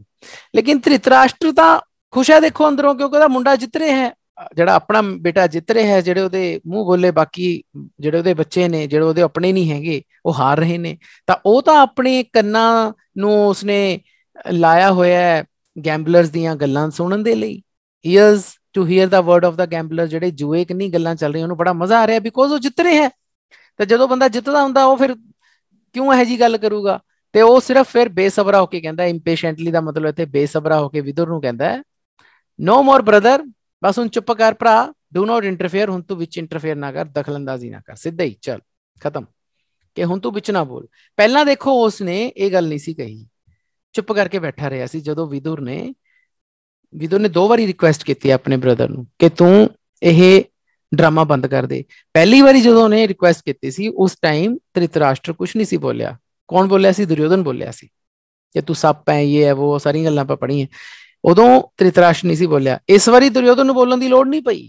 लेकिन धृतराष्ट्र था खुश है देखो अंदरों क्योंकि मुंडा जित रहे हैं ਜਿਹੜਾ ਆਪਣਾ ਬੇਟਾ ਜਿੱਤ ਰਿਹਾ ਹੈ ਜਿਹੜੇ ਉਹਦੇ ਮੂੰਹ ਬੋਲੇ ਬਾਕੀ ਜਿਹੜੇ ਉਹਦੇ ਬੱਚੇ ਨੇ ਜਿਹੜੇ ਉਹਦੇ ਆਪਣੇ ਨਹੀਂ ਹੈਗੇ ਉਹ ਹਾਰ ਰਹੇ ਨੇ ਤਾਂ ਉਹ ਤਾਂ ਆਪਣੇ ਕੰਨਾਂ ਨੂੰ ਉਸਨੇ ਲਾਇਆ ਹੋਇਆ ਹੈ ਗੈਂਬਲਰਸ ਦੀਆਂ ਗੱਲਾਂ ਸੁਣਨ ਦੇ ਲਈ ears to hear the word of the gambler ਜਿਹੜੇ ਜੂਏ ਕਿੰਨੀ ਗੱਲਾਂ ਚੱਲ ਰਹੀਆਂ ਉਹਨੂੰ ਬੜਾ ਮਜ਼ਾ ਆ ਰਿਹਾ ਬਿਕੋਜ਼ ਉਹ ਜਿੱਤ ਰਿਹਾ ਹੈ ਤਾਂ ਜਦੋਂ ਬੰਦਾ ਜਿੱਤਦਾ ਹੁੰਦਾ ਉਹ ਫਿਰ ਕਿਉਂ ਇਹ ਜੀ ਗੱਲ ਕਰੂਗਾ ਤੇ ਉਹ ਸਿਰਫ ਫਿਰ ਬੇਸਬਰਾ ਹੋ ਕੇ ਕਹਿੰਦਾ ਇੰਪੇਸ਼ੈਂਟਲੀ ਦਾ ਮਤਲਬ ਇੱਥੇ ਬੇਸਬਰਾ ਹੋ ਕੇ ਵਿਦੁਰ ਨੂੰ ਕਹਿੰਦਾ ਨੋ ਮੋਰ ਬ੍ਰਦਰ ਬਸ ਹੁਣ ਚੁੱਪ ਕਰ ਭਰਾ ਡੂ ਨਾਟ ਇੰਟਰਫੇਅਰ ਹੁਣ ਤੂੰ ਵਿੱਚ ਇੰਟਰਫੇਅਰ ਨਾ ਕਰ ਦਖਲਅੰਦਾਜ਼ੀ ਨਾ ਕਰ ਸਿੱਧਾ ਹੀ ਚੱਲ ਖਤਮ ਕਿ ਹੁਣ ਤੂੰ ਵਿੱਚ ਨਾ ਬੋਲ ਪਹਿਲਾਂ ਦੇਖੋ ਉਸ ਨੇ ਇਹ ਗੱਲ ਨਹੀਂ ਸੀ ਕਹੀ ਚੁੱਪ ਕਰਕੇ ਬੈਠਾ ਰਿਹਾ ਸੀ ਜਦੋਂ ਵਿਦੁਰ ਨੇ ਵਿਦੁਰ ਨੇ ਦੋ ਵਾਰੀ ਰਿਕੁਐਸਟ ਕੀਤੀ ਆਪਣੇ ਬ੍ਰਦਰ ਨੂੰ ਕਿ ਤੂੰ ਇਹ ਡਰਾਮਾ ਬੰਦ ਕਰ ਦੇ ਪਹਿਲੀ ਵਾਰੀ ਜਦੋਂ ਉਹਨੇ ਰਿਕੁਐਸਟ ਕੀਤੀ ਸੀ ਉਸ ਟਾਈਮ ਤ੍ਰਿਤਰਾਸ਼ਟਰ ਕੁਝ ਨਹੀਂ ਸੀ ਬੋਲਿਆ ਕੌਣ ਬੋਲਿਆ ਸੀ ਦੁਰਯੋਧਨ ਬੋਲਿਆ ਸੀ ਕਿ ਤੂੰ ਸੱਪ ਹੈ ਇਹ ਹੈ ਉਹ ਸਾਰੀਆਂ ਗੱਲਾਂ ਆਪਾਂ ਪੜ੍ਹੀਆਂ ਉਦੋਂ ਤ੍ਰਿਤਰਾਸ਼ ਨਹੀਂ ਸੀ ਬੋਲਿਆ ਇਸ ਵਾਰੀ ਦੁਰਯੋਧਨ ਨੂੰ ਬੋਲਣ ਦੀ ਲੋੜ ਨਹੀਂ ਪਈ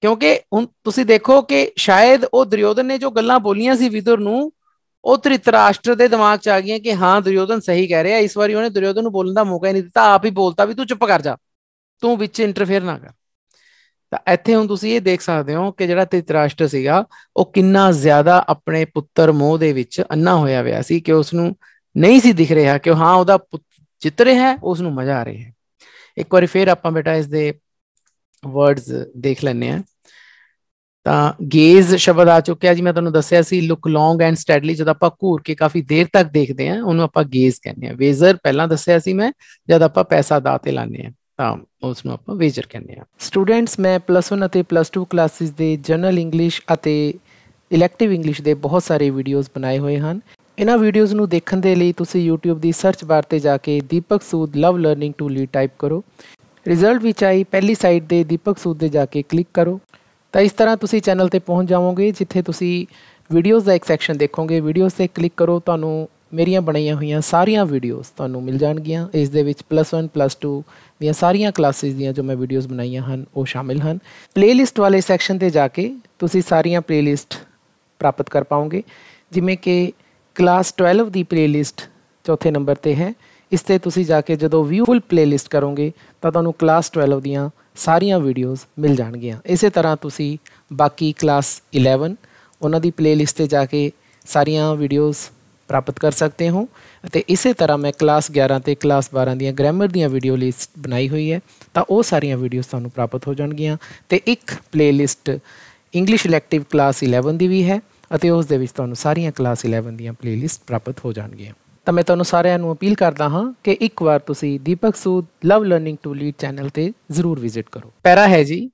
ਕਿਉਂਕਿ ਹੁਣ ਤੁਸੀਂ ਦੇਖੋ ਕਿ ਸ਼ਾਇਦ ਉਹ ਦੁਰਯੋਧਨ ਨੇ ਜੋ ਗੱਲਾਂ ਬੋਲੀਆਂ ਸੀ ਵਿਦੁਰ ਨੂੰ ਉਹ ਤ੍ਰਿਤਰਾਸ਼ਟਰ ਦੇ ਦਿਮਾਗ 'ਚ ਆ ਗਈਆਂ ਕਿ ਹਾਂ ਦੁਰਯੋਧਨ ਸਹੀ ਕਹਿ ਰਿਹਾ ਇਸ ਵਾਰੀ ਉਹਨੇ ਦੁਰਯੋਧਨ ਨੂੰ ਬੋਲਣ ਦਾ ਮੌਕਾ ਹੀ ਨਹੀਂ ਦਿੱਤਾ ਆਪ ਹੀ ਬੋਲਤਾ ਵੀ ਤੂੰ ਚੁੱਪ ਕਰ ਜਾ ਤੂੰ ਵਿੱਚ ਇੰਟਰਫੇਅਰ ਨਾ ਕਰ ਤਾਂ ਇੱਥੇ ਹੁਣ ਤੁਸੀਂ ਇਹ ਦੇਖ ਸਕਦੇ ਹੋ ਕਿ ਜਿਹੜਾ ਤ੍ਰਿਤਰਾਸ਼ਟਰ ਸੀਗਾ ਉਹ ਕਿੰਨਾ ਜ਼ਿਆਦਾ ਆਪਣੇ ਪੁੱਤਰ ਮੋਹ ਦੇ ਵਿੱਚ ਅੰਨਾ ਹੋਇਆ ਹੋਇਆ ਸੀ ਕਿ ਉਸ ਨੂੰ ਨਹੀਂ ਸੀ ਦਿਖ ਰਿਹਾ ਕਿ ਹਾਂ ਉਹਦਾ ਜਿੱਤ ਰਿਹਾ ਹੈ ਉਸ ਨੂੰ ਮਜ਼ਾ ਆ ਰਿਹਾ ਹੈ ਇੱਕ ਵਾਰੀ ਫੇਰ ਆਪਾਂ ਬੇਟਾ ਇਸ ਦੇ ਵਰਡਸ ਦੇਖ ਲੈਣੇ ਆ ਤਾਂ ਗੇਜ਼ ਸ਼ਬਦ ਆ ਚੁੱਕਿਆ ਜੀ ਮੈਂ ਤੁਹਾਨੂੰ ਦੱਸਿਆ ਸੀ ਲੁੱਕ ਲੌਂਗ ਐਂਡ ਸਟੈਡਲੀ ਜਦ ਆਪਾਂ ਘੂਰ ਕੇ ਕਾਫੀ ਦੇਰ ਤੱਕ ਦੇਖਦੇ ਆ ਉਹਨੂੰ ਆਪਾਂ ਗੇਜ਼ ਕਹਿੰਦੇ ਆ ਵੇਜ਼ਰ ਪਹਿਲਾਂ ਦੱਸਿਆ ਸੀ ਮੈਂ ਜਦ ਆਪਾਂ ਪੈਸਾ ਦਾਤੇ ਲਾਣੇ ਆ ਤਾਂ ਉਸ ਨੂੰ ਆਪਾਂ ਵੇਜ਼ਰ ਕਹਿੰਦੇ ਆ ਸਟੂਡੈਂਟਸ ਮੈਂ ਪਲੱਸ +1 ਅਤੇ ਪਲੱਸ +2 ਕਲਾਸਿਸ ਦੇ ਜਨਰਲ ਇੰਗਲਿਸ਼ ਅਤੇ ਇਲੈਕਟਿਵ ਇੰਗਲਿਸ਼ ਦੇ ਬਹੁਤ ਸਾਰੇ ਵੀਡੀਓਜ਼ ਬਣਾਏ ਹੋਏ ਹਨ ਇਹਨਾਂ ਵੀਡੀਓਜ਼ ਨੂੰ ਦੇਖਣ ਦੇ ਲਈ ਤੁਸੀਂ YouTube ਦੀ ਸਰਚ ਬਾਰ ਤੇ ਜਾ ਕੇ Deepak Sood love learning to lead type ਕਰੋ ਰਿਜ਼ਲਟ ਵਿੱਚ ਆਈ ਪਹਿਲੀ ਸਾਈਟ ਦੇ ਦੀਪਕ ਸੂਦ ਦੇ ਜਾ ਕੇ ਕਲਿੱਕ ਕਰੋ ਤਾਂ ਇਸ ਤਰ੍ਹਾਂ ਤੁਸੀਂ ਚੈਨਲ ਤੇ ਪਹੁੰਚ ਜਾਵੋਗੇ ਜਿੱਥੇ ਤੁਸੀਂ ਵੀਡੀਓਜ਼ ਦਾ ਇੱਕ ਸੈਕਸ਼ਨ ਦੇਖੋਗੇ ਵੀਡੀਓਜ਼ ਤੇ ਕਲਿੱਕ ਕਰੋ ਤੁਹਾਨੂੰ ਮੇਰੀਆਂ ਬਣਾਈਆਂ ਹੋਈਆਂ ਸਾਰੀਆਂ ਵੀਡੀਓਜ਼ ਤੁਹਾਨੂੰ ਮਿਲ ਜਾਣਗੀਆਂ ਇਸ ਦੇ ਵਿੱਚ +1 +2 ਦੀਆਂ ਸਾਰੀਆਂ ਕਲਾਸਿਸ ਦੀਆਂ ਜੋ ਮੈਂ ਵੀਡੀਓਜ਼ ਬਣਾਈਆਂ ਹਨ ਉਹ ਸ਼ਾਮਿਲ ਹਨ ਪਲੇਲਿਸਟ ਵਾਲੇ ਸੈਕਸ਼ਨ ਤੇ ਜਾ ਕੇ ਤੁਸੀਂ ਸਾਰੀਆਂ ਪਲੇਲਿਸਟ ਪ੍ਰਾਪਤ ਕਰ ਪਾਓਗੇ ਜਿਵੇਂ ਕਿ ਕਲਾਸ 12 ਦੀ ਪਲੇਲਿਸਟ ਚੌਥੇ ਨੰਬਰ ਤੇ ਹੈ ਇਸ ਤੇ ਤੁਸੀਂ ਜਾ ਕੇ ਜਦੋਂ ਵਿਊ ਫੁੱਲ ਪਲੇਲਿਸਟ ਕਰੋਗੇ ਤਾਂ ਤੁਹਾਨੂੰ ਕਲਾਸ 12 ਦੀਆਂ ਸਾਰੀਆਂ ਵੀਡੀਓਜ਼ ਮਿਲ ਜਾਣਗੀਆਂ ਇਸੇ ਤਰ੍ਹਾਂ ਤੁਸੀਂ ਬਾਕੀ ਕਲਾਸ 11 ਉਹਨਾਂ ਦੀ ਪਲੇਲਿਸਟ ਤੇ ਜਾ ਕੇ ਸਾਰੀਆਂ ਵੀਡੀਓਜ਼ ਪ੍ਰਾਪਤ ਕਰ ਸਕਦੇ ਹੋ ਅਤੇ ਇਸੇ ਤਰ੍ਹਾਂ ਮੈਂ ਕਲਾਸ 11 ਤੇ ਕਲਾਸ 12 ਦੀਆਂ ਗ੍ਰਾਮਰ ਦੀਆਂ ਵੀਡੀਓ ਲਿਸਟ ਬਣਾਈ ਹੋਈ ਹੈ ਤਾਂ ਉਹ ਸਾਰੀਆਂ ਵੀਡੀਓਜ਼ ਤੁਹਾਨੂੰ ਪ੍ਰਾਪਤ ਹੋ ਜਾਣਗੀਆਂ ਤੇ ਇੱਕ ਪਲੇਲਿਸਟ ਇੰਗਲਿਸ਼ ਇਲੈਕਟਿਵ ਕਲਾਸ 11 ਦੀ ਵੀ ਹੈ ਅਤੇ ਉਸ ਦੇ ਵਿੱਚ ਤੁਹਾਨੂੰ ਸਾਰੀਆਂ ਕਲਾਸ 11 ਦੀਆਂ ਪਲੇਲਿਸਟ ਪ੍ਰਾਪਤ ਹੋ ਜਾਣਗੀਆਂ ਤਾਂ ਮੈਂ ਤੁਹਾਨੂੰ ਸਾਰਿਆਂ ਨੂੰ ਅਪੀਲ ਕਰਦਾ ਹਾਂ ਕਿ ਇੱਕ ਵਾਰ ਤੁਸੀਂ Deepak Sood love learning to lead channel ਤੇ ਜ਼ਰੂਰ ਵਿਜ਼ਿਟ ਕਰੋ ਪੈਰਾ ਹੈ ਜੀ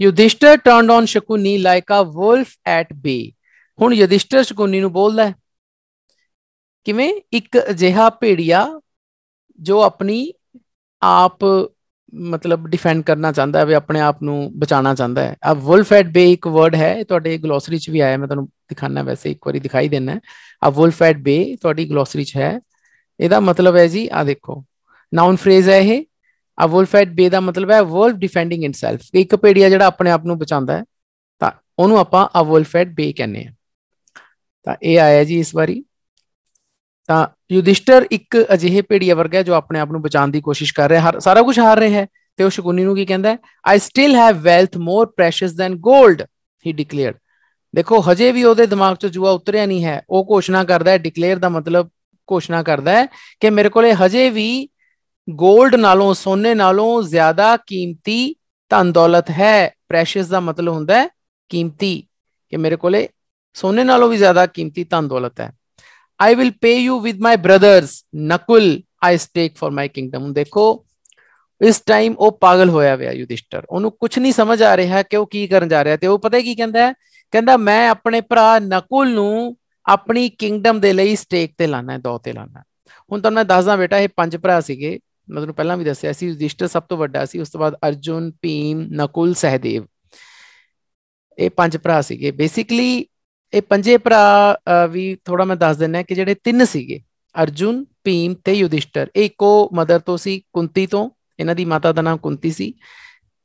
Yudhishthir turned on Shakuni like a wolf at bay ਹੁਣ ਯੁਧਿਸ਼ਟਰ ਸ਼ਕੁਨੀ ਨੂੰ ਬੋਲਦਾ ਹੈ ਕਿਵੇਂ ਇੱਕ ਅਜਿਹਾ ਭੇੜੀਆ ਜੋ ਆਪਣੀ ਆਪ ਮਤਲਬ ਡਿਫੈਂਡ ਕਰਨਾ ਚਾਹੁੰਦਾ ਹੈ ਵੀ ਆਪਣੇ ਆਪ ਨੂੰ ਬਚਾਉਣਾ ਚਾਹੁੰਦਾ ਹੈ ਆ ਵੁਲਫ ਐਟ ਬੇ ਇੱਕ ਵਰਡ ਹੈ ਤੁਹਾਡੇ ਗਲੋਸਰੀ ਚ ਵੀ ਆਇਆ ਮੈਂ ਤੁਹਾਨੂੰ ਦਿਖਾਣਾ ਵੈਸੇ ਇੱਕ ਵਾਰੀ ਦਿਖਾਈ ਦੇਣਾ ਆ ਵੁਲਫ ਐਟ ਬੇ ਤੁਹਾਡੀ ਗਲੋਸਰੀ ਚ ਹੈ ਇਹਦਾ ਮਤਲਬ ਹੈ ਜੀ ਆ ਦੇਖੋ ਨਾਉਨ ਫਰੇਜ਼ ਹੈ ਇਹ ਆ ਵੁਲਫ ਐਟ ਬੇ ਦਾ ਮਤਲਬ ਹੈ ਵੁਲਫ ਡਿਫੈਂਡਿੰਗ ਇਟਸੈਲਫ ਇੱਕ ਪੇੜੀਆ ਜਿਹੜਾ ਆਪਣੇ ਆਪ ਨੂੰ ਬਚਾਉਂਦਾ ਹੈ ਤਾਂ ਉਹਨੂੰ ਆਪਾਂ ਆ ਵੁਲਫ ਐਟ ਬੇ ਕਹਿੰਦੇ ਆ ਤਾਂ ਇਹ ਆਇਆ ਜੀ ਇਸ ਵਾਰੀ ਤਾਂ ਯੁਧਿਸ਼ਟਰ ਇੱਕ ਅਜਿਹੇ ਭੇੜੀਆ ਵਰਗਾ ਹੈ ਜੋ ਆਪਣੇ ਆਪ ਨੂੰ ਬਚਾਉਣ ਦੀ ਕੋਸ਼ਿਸ਼ ਕਰ ਰਿਹਾ ਹੈ ਸਾਰਾ ਕੁਝ ਹਾਰ ਰਿਹਾ ਹੈ ਤੇ ਉਹ ਸ਼ਕੁਨੀ ਨੂੰ ਕੀ ਕਹਿੰਦਾ ਹੈ I still have wealth more precious than gold he declared ਦੇਖੋ ਹਜੇ ਵੀ ਉਹਦੇ ਦਿਮਾਗ 'ਚ ਜੂਆ ਉਤਰਿਆ ਨਹੀਂ ਹੈ ਉਹ ਘੋਸ਼ਣਾ ਕਰਦਾ ਹੈ ਡਿਕਲੇਅਰ ਦਾ ਮਤਲਬ ਘੋਸ਼ਣਾ ਕਰਦਾ ਹੈ ਕਿ ਮੇਰੇ ਕੋਲੇ ਹਜੇ ਵੀ ਗੋਲਡ ਨਾਲੋਂ ਸੋਨੇ ਨਾਲੋਂ ਜ਼ਿਆਦਾ ਕੀਮਤੀ ਧਨ ਦੌਲਤ ਹੈ ਪ੍ਰੈਸ਼ੀਅਸ ਦਾ ਮਤਲਬ ਹੁੰਦਾ ਹੈ ਕੀਮਤੀ ਕਿ ਮੇਰੇ ਕੋਲੇ ਸੋਨੇ ਨਾਲੋਂ ਵੀ ਜ਼ਿਆਦਾ ਕੀਮਤੀ ਧਨ ਦੌਲਤ ਹੈ I will pay you with my brothers. Nakul, I stake for my kingdom. ਦੇਖੋ ਇਸ ਟਾਈਮ ਉਹ ਪਾਗਲ ਹੋਇਆ ਹੋਇਆ ਯੁਧਿਸ਼ਟਰ ਉਹਨੂੰ ਕੁਝ ਨਹੀਂ ਸਮਝ ਆ ਰਿਹਾ ਕਿ ਉਹ ਕੀ ਕਰਨ ਜਾ ਰਿਹਾ ਤੇ ਉਹ ਪਤਾ ਕੀ ਕਹਿੰਦਾ ਹੈ ਕਹਿੰਦਾ ਮੈਂ ਆਪਣੇ ਭਰਾ ਨਕੁਲ ਨੂੰ ਆਪਣੀ ਕਿੰਗਡਮ ਦੇ ਲਈ ਸਟੇਕ ਤੇ ਲਾਣਾ ਹੈ ਦੌ ਤੇ ਲਾਣਾ ਹੁਣ ਤੁਹਾਨੂੰ ਮੈਂ ਦੱਸਦਾ ਬੇਟਾ ਇਹ ਪੰਜ ਭਰਾ ਸੀਗੇ ਮੈਂ ਤੁਹਾਨੂੰ ਪਹਿਲਾਂ ਵੀ ਦੱਸਿਆ ਸੀ ਯੁਧਿਸ਼ਟਰ ਸਭ ਤੋਂ ਵੱਡਾ ਸੀ ਉਸ ਤੋਂ ਬਾਅਦ ਅਰਜੁਨ ਭੀਮ ਨਕੁਲ ਸਹਦੇਵ ਇਹ ਪੰਜ ਭਰਾ ਸੀਗੇ ਬੇਸਿਕਲੀ ਇਹ ਪੰਜੇ ਭਰਾ ਵੀ ਥੋੜਾ ਮੈਂ ਦੱਸ ਦਿੰਨਾ ਕਿ ਜਿਹੜੇ ਤਿੰਨ ਸੀਗੇ ਅਰਜੁਨ ਭੀਮ ਤੇ ਯੁਧਿਸ਼ਟਰ ਇਹ ਇੱਕੋ ਮਦਰ ਤੋਂ ਸੀ ਕੁੰਤੀ ਤੋਂ ਇਹਨਾਂ ਦੀ ਮਾਤਾ ਦਾ ਨਾਮ ਕੁੰਤੀ ਸੀ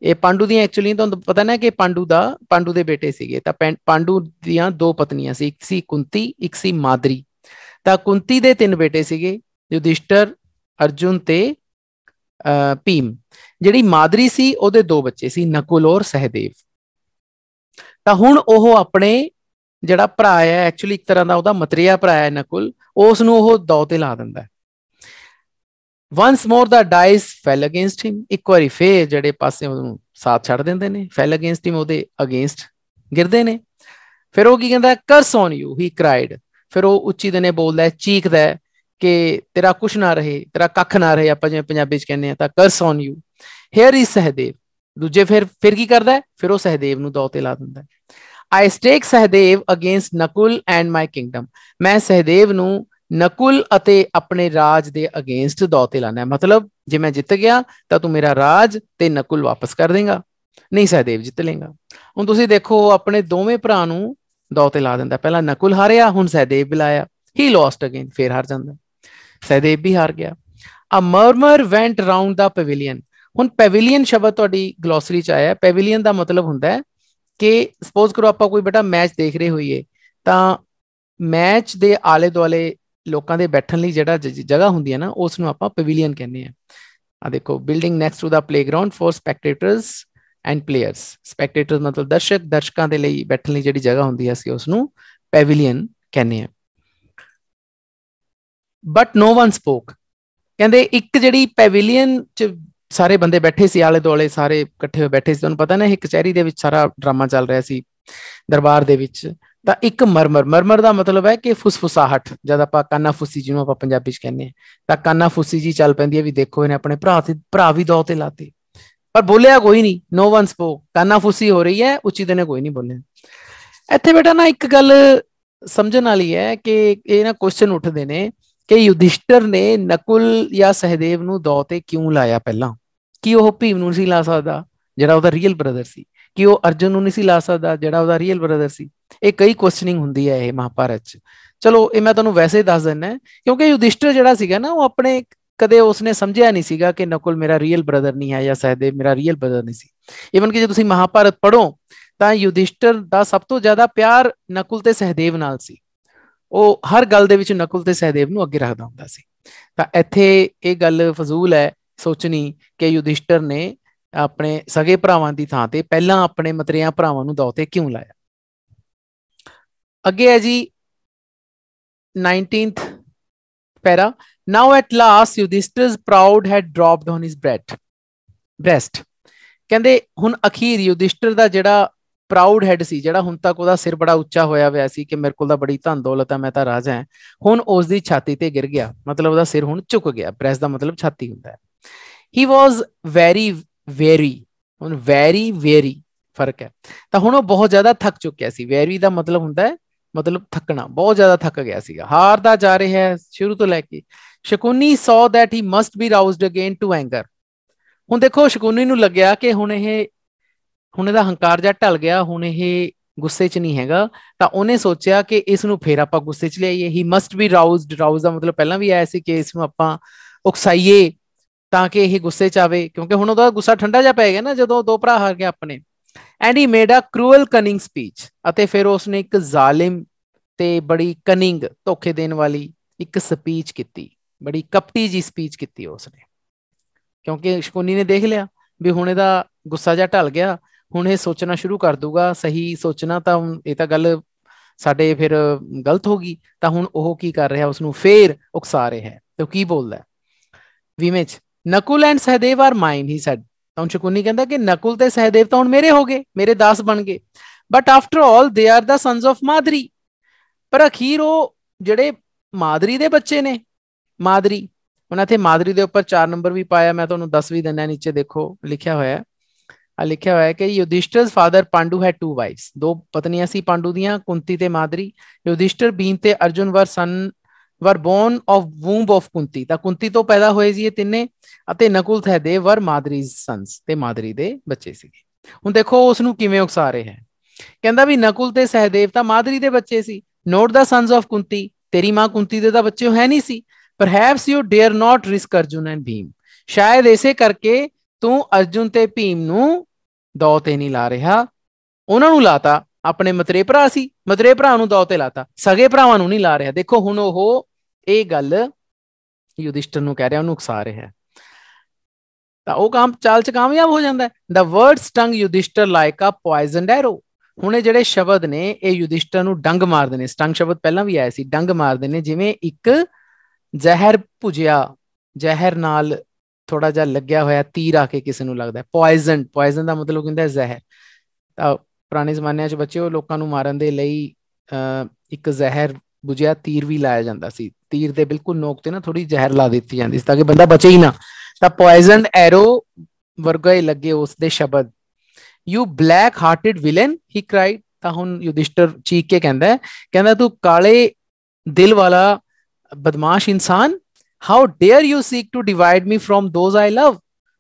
ਇਹ ਪਾਂਡੂ ਦੀਆਂ ਐਕਚੁਅਲੀ ਤੁਹਾਨੂੰ ਪਤਾ ਨਾ ਕਿ ਪਾਂਡੂ ਦਾ ਪਾਂਡੂ ਦੇ ਬੇਟੇ ਸੀਗੇ ਤਾਂ ਪਾਂਡੂ ਦੀਆਂ ਦੋ ਪਤਨੀਆਂ ਸੀ ਇੱਕ ਸੀ ਕੁੰਤੀ ਇੱਕ ਸੀ ਮਾਦਰੀ ਤਾਂ ਕੁੰਤੀ ਦੇ ਤਿੰਨ ਬੇਟੇ ਸੀਗੇ ਯੁਧਿਸ਼ਟਰ ਅਰਜੁਨ ਤੇ ਭੀਮ ਜਿਹੜੀ ਮਾਦਰੀ ਸੀ ਉਹਦੇ ਦੋ ਬੱਚੇ ਸੀ ਨਕੁਲ ਔਰ ਸਹਦੇਵ ਤਾਂ ਹੁਣ ਉਹ ਆਪਣੇ ਜਿਹੜਾ ਭਰਾ ਹੈ ਐਕਚੁਅਲੀ ਇੱਕ ਤਰ੍ਹਾਂ ਦਾ ਉਹਦਾ ਮਤਰੀਆ ਭਰਾ ਹੈ ਨਕੁਲ ਉਸ ਨੂੰ ਉਹ ਦੌ ਤੇ ਲਾ ਦਿੰਦਾ ਹੈ once more the dice fell against him ਇੱਕ ਵਾਰੀ ਫੇਰ ਜਿਹੜੇ ਪਾਸੇ ਉਹਨੂੰ ਸਾਥ ਛੱਡ ਦਿੰਦੇ ਨੇ ਫੈਲ ਅਗੇਂਸਟ ਹਿਮ ਉਹਦੇ ਅਗੇਂਸਟ ਗਿਰਦੇ ਨੇ ਫਿਰ ਉਹ ਕੀ ਕਹਿੰਦਾ curse on you he cried ਫਿਰ ਉਹ ਉੱਚੀ ਦਨੇ ਬੋਲਦਾ ਚੀਕਦਾ ਹੈ ਕਿ ਤੇਰਾ ਕੁਛ ਨਾ ਰਹੇ ਤੇਰਾ ਕੱਖ ਨਾ ਰਹੇ ਆਪਾਂ ਜਿਵੇਂ ਪੰਜਾਬੀ ਚ ਕਹਿੰਦੇ ਆ ਤਾਂ ਕਰਸ ਔਨ ਯੂ ਹੇਅਰ ਇਸ ਸਹਦੇਵ ਦੂਜੇ ਫਿਰ ਫਿਰ ਕੀ ਕਰਦਾ ਫਿਰ ਉਹ ਸਹਦੇਵ ਨੂੰ ਦੌ ਤੇ ਲਾ ਦਿੰਦਾ I stake Sahadev against Nakul and my kingdom. ਮੈਂ ਸਹਦੇਵ ਨੂੰ ਨਕੁਲ ਅਤੇ ਆਪਣੇ ਰਾਜ ਦੇ ਅਗੇਂਸਟ ਦੌਤੇ ਲਾਣਾ ਹੈ ਮਤਲਬ ਜੇ ਮੈਂ ਜਿੱਤ ਗਿਆ ਤਾਂ ਤੂੰ ਮੇਰਾ ਰਾਜ ਤੇ ਨਕੁਲ ਵਾਪਸ ਕਰ ਦੇਗਾ ਨਹੀਂ ਸਹਦੇਵ ਜਿੱਤ ਲੇਗਾ ਹੁਣ ਤੁਸੀਂ ਦੇਖੋ ਆਪਣੇ ਦੋਵੇਂ ਭਰਾ ਨੂੰ ਦੌਤੇ ਲਾ ਦਿੰਦਾ ਪਹਿਲਾਂ ਨਕੁਲ ਹਾਰਿਆ ਹੁਣ ਸਹਦੇਵ ਬਿਲਾਇਆ ਹੀ ਲੋਸਟ ਅਗੇਨ ਫੇਰ ਹਾਰ ਜਾਂਦਾ ਸਹਦੇਵ ਵੀ ਹਾਰ ਗਿਆ a murmur went round the pavilion ਹੁਣ ਪਵੇਲੀਅਨ ਸ਼ਬਦ ਤੁਹਾਡੀ ਗਲੋਸਰੀ ਚ ਆਇਆ ਹੈ ਪੈਵਿਲੀਅਨ ਦਾ ਮਤਲਬ ਹੁੰਦਾ ਹੈ ਕਿ ਸਪੋਜ਼ ਕਰੋ ਆਪਾਂ ਕੋਈ ਬੇਟਾ ਮੈਚ ਦੇਖ ਰਹੇ ਹੋਈਏ ਤਾਂ ਮੈਚ ਦੇ ਆਲੇ ਦੁਆਲੇ ਲੋਕਾਂ ਦੇ ਬੈਠਣ ਲਈ ਜਿਹੜਾ ਜਗ੍ਹਾ ਹੁੰਦੀ ਹੈ ਨਾ ਉਸ ਨੂੰ ਆਪਾਂ ਪਵਿਲੀਅਨ ਕਹਿੰਦੇ ਆ ਆ ਦੇਖੋ building next to the playground for spectators and players spectators ਮਤਲਬ ਦਰਸ਼ਕ ਦਰਸ਼ਕਾਂ ਦੇ ਲਈ ਬੈਠਣ ਲਈ ਜਿਹੜੀ ਜਗ੍ਹਾ ਹੁੰਦੀ ਹੈ ਸੀ ਉਸ ਨੂੰ ਪੈਵੀਲੀਅਨ ਕਹਿੰਦੇ ਆ ਬਟ ਨੋ ਵਨ ਸਪੋਕ ਕਹਿੰਦੇ ਇੱਕ ਜਿਹੜੀ ਪੈਵੀਲੀਅਨ ਚ ਸਾਰੇ ਬੰਦੇ ਬੈਠੇ ਸੀ ਆਲੇ ਦੋਲੇ ਸਾਰੇ ਇਕੱਠੇ ਹੋ ਬੈਠੇ ਸੀ ਤੁਹਾਨੂੰ ਪਤਾ ਨਾ ਇਹ ਕਚਹਿਰੀ ਦੇ ਵਿੱਚ ਸਾਰਾ ਡਰਾਮਾ ਚੱਲ ਰਿਹਾ ਸੀ ਦਰਬਾਰ ਦੇ ਵਿੱਚ ਤਾਂ ਇੱਕ ਮਰਮਰ ਮਰਮਰ ਦਾ ਮਤਲਬ ਹੈ ਕਿ ਫੁਸਫੁਸਾਹਟ ਜਦ ਆਪਾਂ ਕਾਨਾ ਫੁਸੀ ਜਿਹਨੂੰ ਆਪਾਂ ਪੰਜਾਬੀ ਚ ਕਹਿੰਦੇ ਆ ਤਾਂ ਕਾਨਾ ਫੁਸੀ ਜੀ ਚੱਲ ਪੈਂਦੀ ਹੈ ਵੀ ਦੇਖੋ ਇਹਨੇ ਆਪਣੇ ਭਰਾ ਤੇ ਭਰਾ ਵੀ ਦੌ ਤੇ ਲਾਤੇ ਪਰ ਬੋਲਿਆ ਕੋਈ ਨਹੀਂ ਨੋ ਵਨ ਸਪੋਕ ਕਾਨਾ ਫੁਸੀ ਹੋ ਰਹੀ ਹੈ ਉੱਚੀ ਦਿਨੇ ਕੋਈ ਨਹੀਂ ਬੋਲਿਆ ਇੱਥੇ ਬੇਟਾ ਨਾ ਇੱਕ ਗੱਲ ਸਮਝਣ ਵਾਲੀ ਹੈ ਕਿ ਇਹ ਨਾ ਕੁਐਸਚਨ ਉੱਠਦੇ ਨੇ ਕਿ ਯੁਧਿਸ਼ਟਰ ਨੇ ਨਕੁਲ ਜਾਂ ਸਹਦੇਵ ਨੂੰ ਦੌ ਤੇ ਕਿਉਂ ਲਾਇਆ ਪਹਿਲਾਂ ਕਿ ਉਹ ਭੀਮ ਨੂੰ ਨਹੀਂ ਲਾ ਸਕਦਾ ਜਿਹੜਾ ਉਹਦਾ ਰੀਅਲ ਬ੍ਰਦਰ ਸੀ ਕਿ ਉਹ ਅਰਜੁਨ ਨੂੰ ਨਹੀਂ ਲਾ ਸਕਦਾ ਜਿਹੜਾ ਉਹਦਾ ਰੀਅਲ ਬ੍ਰਦਰ ਸੀ ਇਹ ਕਈ ਕੁਐਸਚਨਿੰਗ ਹੁੰਦੀ ਹੈ ਇਹ ਮਹਾਭਾਰਤ 'ਚ ਚਲੋ ਇਹ ਮੈਂ ਤੁਹਾਨੂੰ ਵੈਸੇ ਦੱਸ ਦਿੰਨਾ ਕਿਉਂਕਿ ਯੁਧਿਸ਼ਟਰ ਜਿਹੜਾ ਸੀਗਾ ਨਾ ਉਹ ਆਪਣੇ ਕਦੇ ਉਸਨੇ ਸਮਝਿਆ ਨਹੀਂ ਸੀਗਾ ਕਿ ਨਕੁਲ ਮੇਰਾ ਰੀਅਲ ਬ੍ਰਦਰ ਨਹੀਂ ਹੈ ਜਾਂ ਸਹਦੇਵ ਮੇਰਾ ਰੀਅਲ ਬ੍ਰਦਰ ਨਹੀਂ ਸੀ ਇਵਨ ਕਿ ਜੇ ਤੁਸੀਂ ਮਹਾਭਾਰਤ ਪੜੋ ਤਾਂ ਯੁਧਿਸ਼ਟਰ ਦਾ ਸਭ ਤੋਂ ਜ਼ਿਆਦਾ ਪਿਆਰ ਨਕੁਲ ਤੇ ਸਹਦੇਵ ਨਾਲ ਸੀ ਉਹ ਹਰ ਗੱਲ ਦੇ ਵਿੱਚ ਨਕਲ ਤੇ ਸਹਿਦੇਵ ਨੂੰ ਅੱਗੇ ਰੱਖਦਾ ਹੁੰਦਾ ਸੀ ਤਾਂ ਇੱਥੇ ਇਹ ਗੱਲ ਫਜ਼ੂਲ ਹੈ ਸੋਚਣੀ ਕਿ ਯੁਧਿਸ਼ਟਰ ਨੇ ਆਪਣੇ ਸਗੇ ਭਰਾਵਾਂ ਦੀ ਥਾਂ ਤੇ ਪਹਿਲਾਂ ਆਪਣੇ ਮਤਰੀਆਂ ਭਰਾਵਾਂ ਨੂੰ ਦੌਤੇ ਕਿਉਂ ਲਾਇਆ ਅੱਗੇ ਹੈ ਜੀ 19th para now at last Yudhishthira's proud head dropped on his breast ਕਹਿੰਦੇ ਹੁਣ ਅਖੀਰ ਯੁਧਿਸ਼ਟਰ ਦਾ ਜਿਹੜਾ ਪ੍ਰਾਊਡ ਹੈਡ ਸੀ ਜਿਹੜਾ ਹੁਣ ਤੱਕ ਉਹਦਾ ਸਿਰ ਬੜਾ ਉੱਚਾ ਹੋਇਆ ਹੋਇਆ ਸੀ ਕਿ ਮੇਰੇ ਕੋਲ ਤਾਂ ਬੜੀ ਧਨ ਦੌਲਤ ਹੈ ਮੈਂ ਤਾਂ ਰਾਜਾ ਹਾਂ ਹੁਣ ਉਸ ਦੀ ਛਾਤੀ ਤੇ ਗਿਰ ਗਿਆ ਮਤਲਬ ਉਹਦਾ ਸਿਰ ਹੁਣ ਝੁਕ ਗਿਆ ਪ੍ਰੈਸ ਦਾ ਮਤਲਬ ਛਾਤੀ ਹੁੰਦਾ ਹੈ ਹੀ ਵਾਸ ਵੈਰੀ ਵੈਰੀ ਹੁਣ ਵੈਰੀ ਵੈਰੀ ਫਰਕ ਹੈ ਤਾਂ ਹੁਣ ਉਹ ਬਹੁਤ ਜ਼ਿਆਦਾ ਥੱਕ ਚੁੱਕਿਆ ਸੀ ਵੈਰੀ ਦਾ ਮਤਲਬ ਹੁੰਦਾ ਹੈ ਮਤਲਬ ਥੱਕਣਾ ਬਹੁਤ ਜ਼ਿਆਦਾ ਥੱਕ ਗਿਆ ਸੀਗਾ ਹਾਰਦਾ ਜਾ ਰਿਹਾ ਹੈ ਸ਼ੁਰੂ ਤੋਂ ਲੈ ਕੇ Shakuni so that he must be roused again to anger ਹੁਣ ਦੇਖੋ ਸ਼ਕੁਨੀ ਨੂੰ ਲੱਗਿਆ ਕਿ ਹੁਣ ਇਹ ਹੁਣ ਇਹਦਾ ਹੰਕਾਰ ਜਾਂ ਢਲ ਗਿਆ ਹੁਣ ਇਹ ਗੁੱਸੇ 'ਚ ਨਹੀਂ ਹੈਗਾ ਤਾਂ ਉਹਨੇ ਸੋਚਿਆ ਕਿ ਇਸ ਨੂੰ ਫੇਰ ਆਪਾਂ ਗੁੱਸੇ 'ਚ ਲਿਆਈਏ ਹੀ ਮਸਟ ਬੀ ਰਾਊਜ਼ਡ ਰਾਊਜ਼ ਦਾ ਮਤਲਬ ਪਹਿਲਾਂ ਵੀ ਆਇਆ ਸੀ ਕਿ ਇਸ ਨੂੰ ਆਪਾਂ ਉਕਸਾਈਏ ਤਾਂ ਕਿ ਇਹ ਗੁੱਸੇ 'ਚ ਆਵੇ ਕਿਉਂਕਿ ਹੁਣ ਉਹਦਾ ਗੁੱਸਾ ਠੰਡਾ ਜਾ ਪੈ ਗਿਆ ਨਾ ਜਦੋਂ ਦੋ ਭਰਾ ਹਾਰ ਗਏ ਆਪਣੇ and he made a cruel cunning speech ਅਤੇ ਫਿਰ ਉਸਨੇ ਇੱਕ ਜ਼ਾਲਿਮ ਤੇ ਬੜੀ ਕਨਿੰਗ ਧੋਖੇ ਦੇਣ ਵਾਲੀ ਇੱਕ ਸਪੀਚ ਕੀਤੀ ਬੜੀ ਕਪਟੀ ਜੀ ਸਪੀਚ ਕੀਤੀ ਉਸਨੇ ਕਿਉਂਕਿ ਸ਼ਕੁਨੀ ਨੇ ਦੇਖ ਲਿਆ ਵੀ ਹੁਣ ਇਹਦਾ ਗੁੱਸਾ ਜਾ ਢਲ ਗਿਆ ਹੁਣ ਇਹ ਸੋਚਣਾ ਸ਼ੁਰੂ ਕਰ ਦੂਗਾ ਸਹੀ ਸੋਚਣਾ ਤਾਂ ਇਹ ਤਾਂ ਗੱਲ ਸਾਡੇ ਫਿਰ ਗਲਤ ਹੋ ਗਈ ਤਾਂ ਹੁਣ ਉਹ ਕੀ ਕਰ ਰਿਹਾ ਉਸ ਨੂੰ ਫੇਰ ਉਕਸਾ ਰਿਹਾ ਹੈ ਤੇ ਕੀ ਬੋਲਦਾ ਵਿਮੇਚ Nakul and Sahadev are mine he said ਤਾਂ ਚਕੁਨੀ ਕਹਿੰਦਾ ਕਿ ਨਕੁਲ ਤੇ ਸਹਦੇਵ ਤਾਂ ਹੁਣ ਮੇਰੇ ਹੋ ਗਏ ਮੇਰੇ ਦਾਸ ਬਣ ਗਏ but after all they are the sons of Madri ਪਰ ਅਖੀਰ ਉਹ ਜਿਹੜੇ ਮਾਦਰੀ ਦੇ ਬੱਚੇ ਨੇ ਮਾਦਰੀ ਉਹਨਾਂ ਤੇ ਮਾਦਰੀ ਦੇ ਉੱਪਰ 4 ਨੰਬਰ ਵੀ ਪਾਇਆ ਮੈਂ ਤੁਹਾਨੂੰ 10 ਵੀ ਦਿੰਦਾ ਨੀਚੇ ਦੇਖੋ ਲਿਖਿਆ ਹੋਇਆ ਹੈ ਆ ਲਿਖਿਆ ਹੋਇਆ ਹੈ ਕਿ ਯੁਧਿਸ਼ਟਰਸ ਫਾਦਰ ਪਾਂਡੂ ਹੈ ਟੂ ਵਾਈਫਸ ਦੋ ਪਤਨੀਆਂ ਸੀ ਪਾਂਡੂ ਦੀਆਂ ਕੁੰਤੀ ਤੇ ਮਾਦਰੀ ਯੁਧਿਸ਼ਟਰ ਬੀਨ ਤੇ Arjun were son were born of womb of Kunti ਤਾਂ ਕੁੰਤੀ ਤੋਂ ਪੈਦਾ ਹੋਏ ਸੀ ਇਹ ਤਿੰਨੇ ਅਤੇ ਨਕੁਲ ਸਹਿਦੇਵ ਵਰ ਮਾਦਰੀ ਸਨਸ ਤੇ ਮਾਦਰੀ ਦੇ ਬੱਚੇ ਸੀਗੇ ਹੁਣ ਦੇਖੋ ਉਸ ਨੂੰ ਕਿਵੇਂ ਉਕਸਾ ਰਹੇ ਹੈ ਕਹਿੰਦਾ ਵੀ ਨਕੁਲ ਤੇ ਸਹਿਦੇਵ ਤਾਂ ਮਾਦਰੀ ਦੇ ਬੱਚੇ ਸੀ not the sons of Kunti ਤੇਰੀ ਮਾਂ ਕੁੰਤੀ ਦੇ ਤਾਂ ਬੱਚੇ ਹੈ ਨਹੀਂ ਸੀ perhaps you dare not risk Arjun and Bhim ਸ਼ਾਇਦ ਐਸੇ ਕਰਕੇ ਤੂੰ ਅਰਜੁਨ ਤੇ ਭੀਮ ਨੂੰ ਦੌ ਤੇ ਨਹੀਂ ਲਾ ਰਿਹਾ ਉਹਨਾਂ ਨੂੰ ਲਾਤਾ ਆਪਣੇ ਮਤਰੇ ਭਰਾ ਸੀ ਮਤਰੇ ਭਰਾ ਨੂੰ ਦੌ ਤੇ ਲਾਤਾ ਸਗੇ ਭਰਾਵਾਂ ਨੂੰ ਨਹੀਂ ਲਾ ਰਿਹਾ ਦੇਖੋ ਹੁਣ ਉਹ ਇਹ ਗੱਲ ਯੁਧਿਸ਼ਟਰ ਨੂੰ ਕਹਿ ਰਿਹਾ ਉਹਨੂੰ ਉਕਸਾ ਰਿਹਾ ਤਾਂ ਉਹ ਕੰਮ ਚਾਲ ਚ ਕਾਮਯਾਬ ਹੋ ਜਾਂਦਾ the word stung Yudhishthir like a poisoned arrow ਹੁਣ ਇਹ ਜਿਹੜੇ ਸ਼ਬਦ ਨੇ ਇਹ ਯੁਧਿਸ਼ਟਰ ਨੂੰ ਡੰਗ ਮਾਰਦੇ ਨੇ ਸਟੰਗ ਸ਼ਬਦ ਪਹਿਲਾਂ ਵੀ ਆਇਆ ਸੀ ਡੰਗ ਮਾਰਦੇ ਨੇ ਜਿਵੇਂ ਇੱਕ ਜ਼ਹਿਰ ਭੁਜਿਆ ਜ਼ਹਿਰ ਨਾਲ ਥੋੜਾ ਜਿਹਾ ਲੱਗਿਆ ਹੋਇਆ ਤੀਰ ਆ ਕੇ ਕਿਸੇ ਨੂੰ ਲੱਗਦਾ ਹੈ ਪੋਇਜ਼ਨ ਪੋਇਜ਼ਨ ਦਾ ਮਤਲਬ ਹੁੰਦਾ ਹੈ ਜ਼ਹਿਰ ਤਾਂ ਪੁਰਾਣੇ ਜ਼ਮਾਨਿਆਂ 'ਚ ਬੱਚੇ ਉਹ ਲੋਕਾਂ ਨੂੰ ਮਾਰਨ ਦੇ ਲਈ ਇੱਕ ਜ਼ਹਿਰ ਬੁਝਿਆ ਤੀਰ ਵੀ ਲਾਇਆ ਜਾਂਦਾ ਸੀ ਤੀਰ ਦੇ ਬਿਲਕੁਲ ਨੋਕ ਤੇ ਨਾ ਥੋੜੀ ਜ਼ਹਿਰ ਲਾ ਦਿੱਤੀ ਜਾਂਦੀ ਸੀ ਤਾਂ ਕਿ ਬੰਦਾ ਬਚੇ ਹੀ ਨਾ ਤਾਂ ਪੋਇਜ਼ਨ ਐਰੋ ਵਰਗਾ ਹੀ ਲੱਗੇ ਉਸ ਦੇ ਸ਼ਬਦ you black hearted villain he cried ਤਾਂ ਹੁਣ ਯੁਧਿਸ਼ਟਰ ਚੀਕ ਕੇ ਕਹਿੰਦਾ ਕਹਿੰਦਾ ਤੂੰ ਕਾਲੇ ਦਿਲ ਵਾਲਾ ਬਦਮਾਸ਼ ਇਨਸਾਨ how dare you seek to divide me from those I love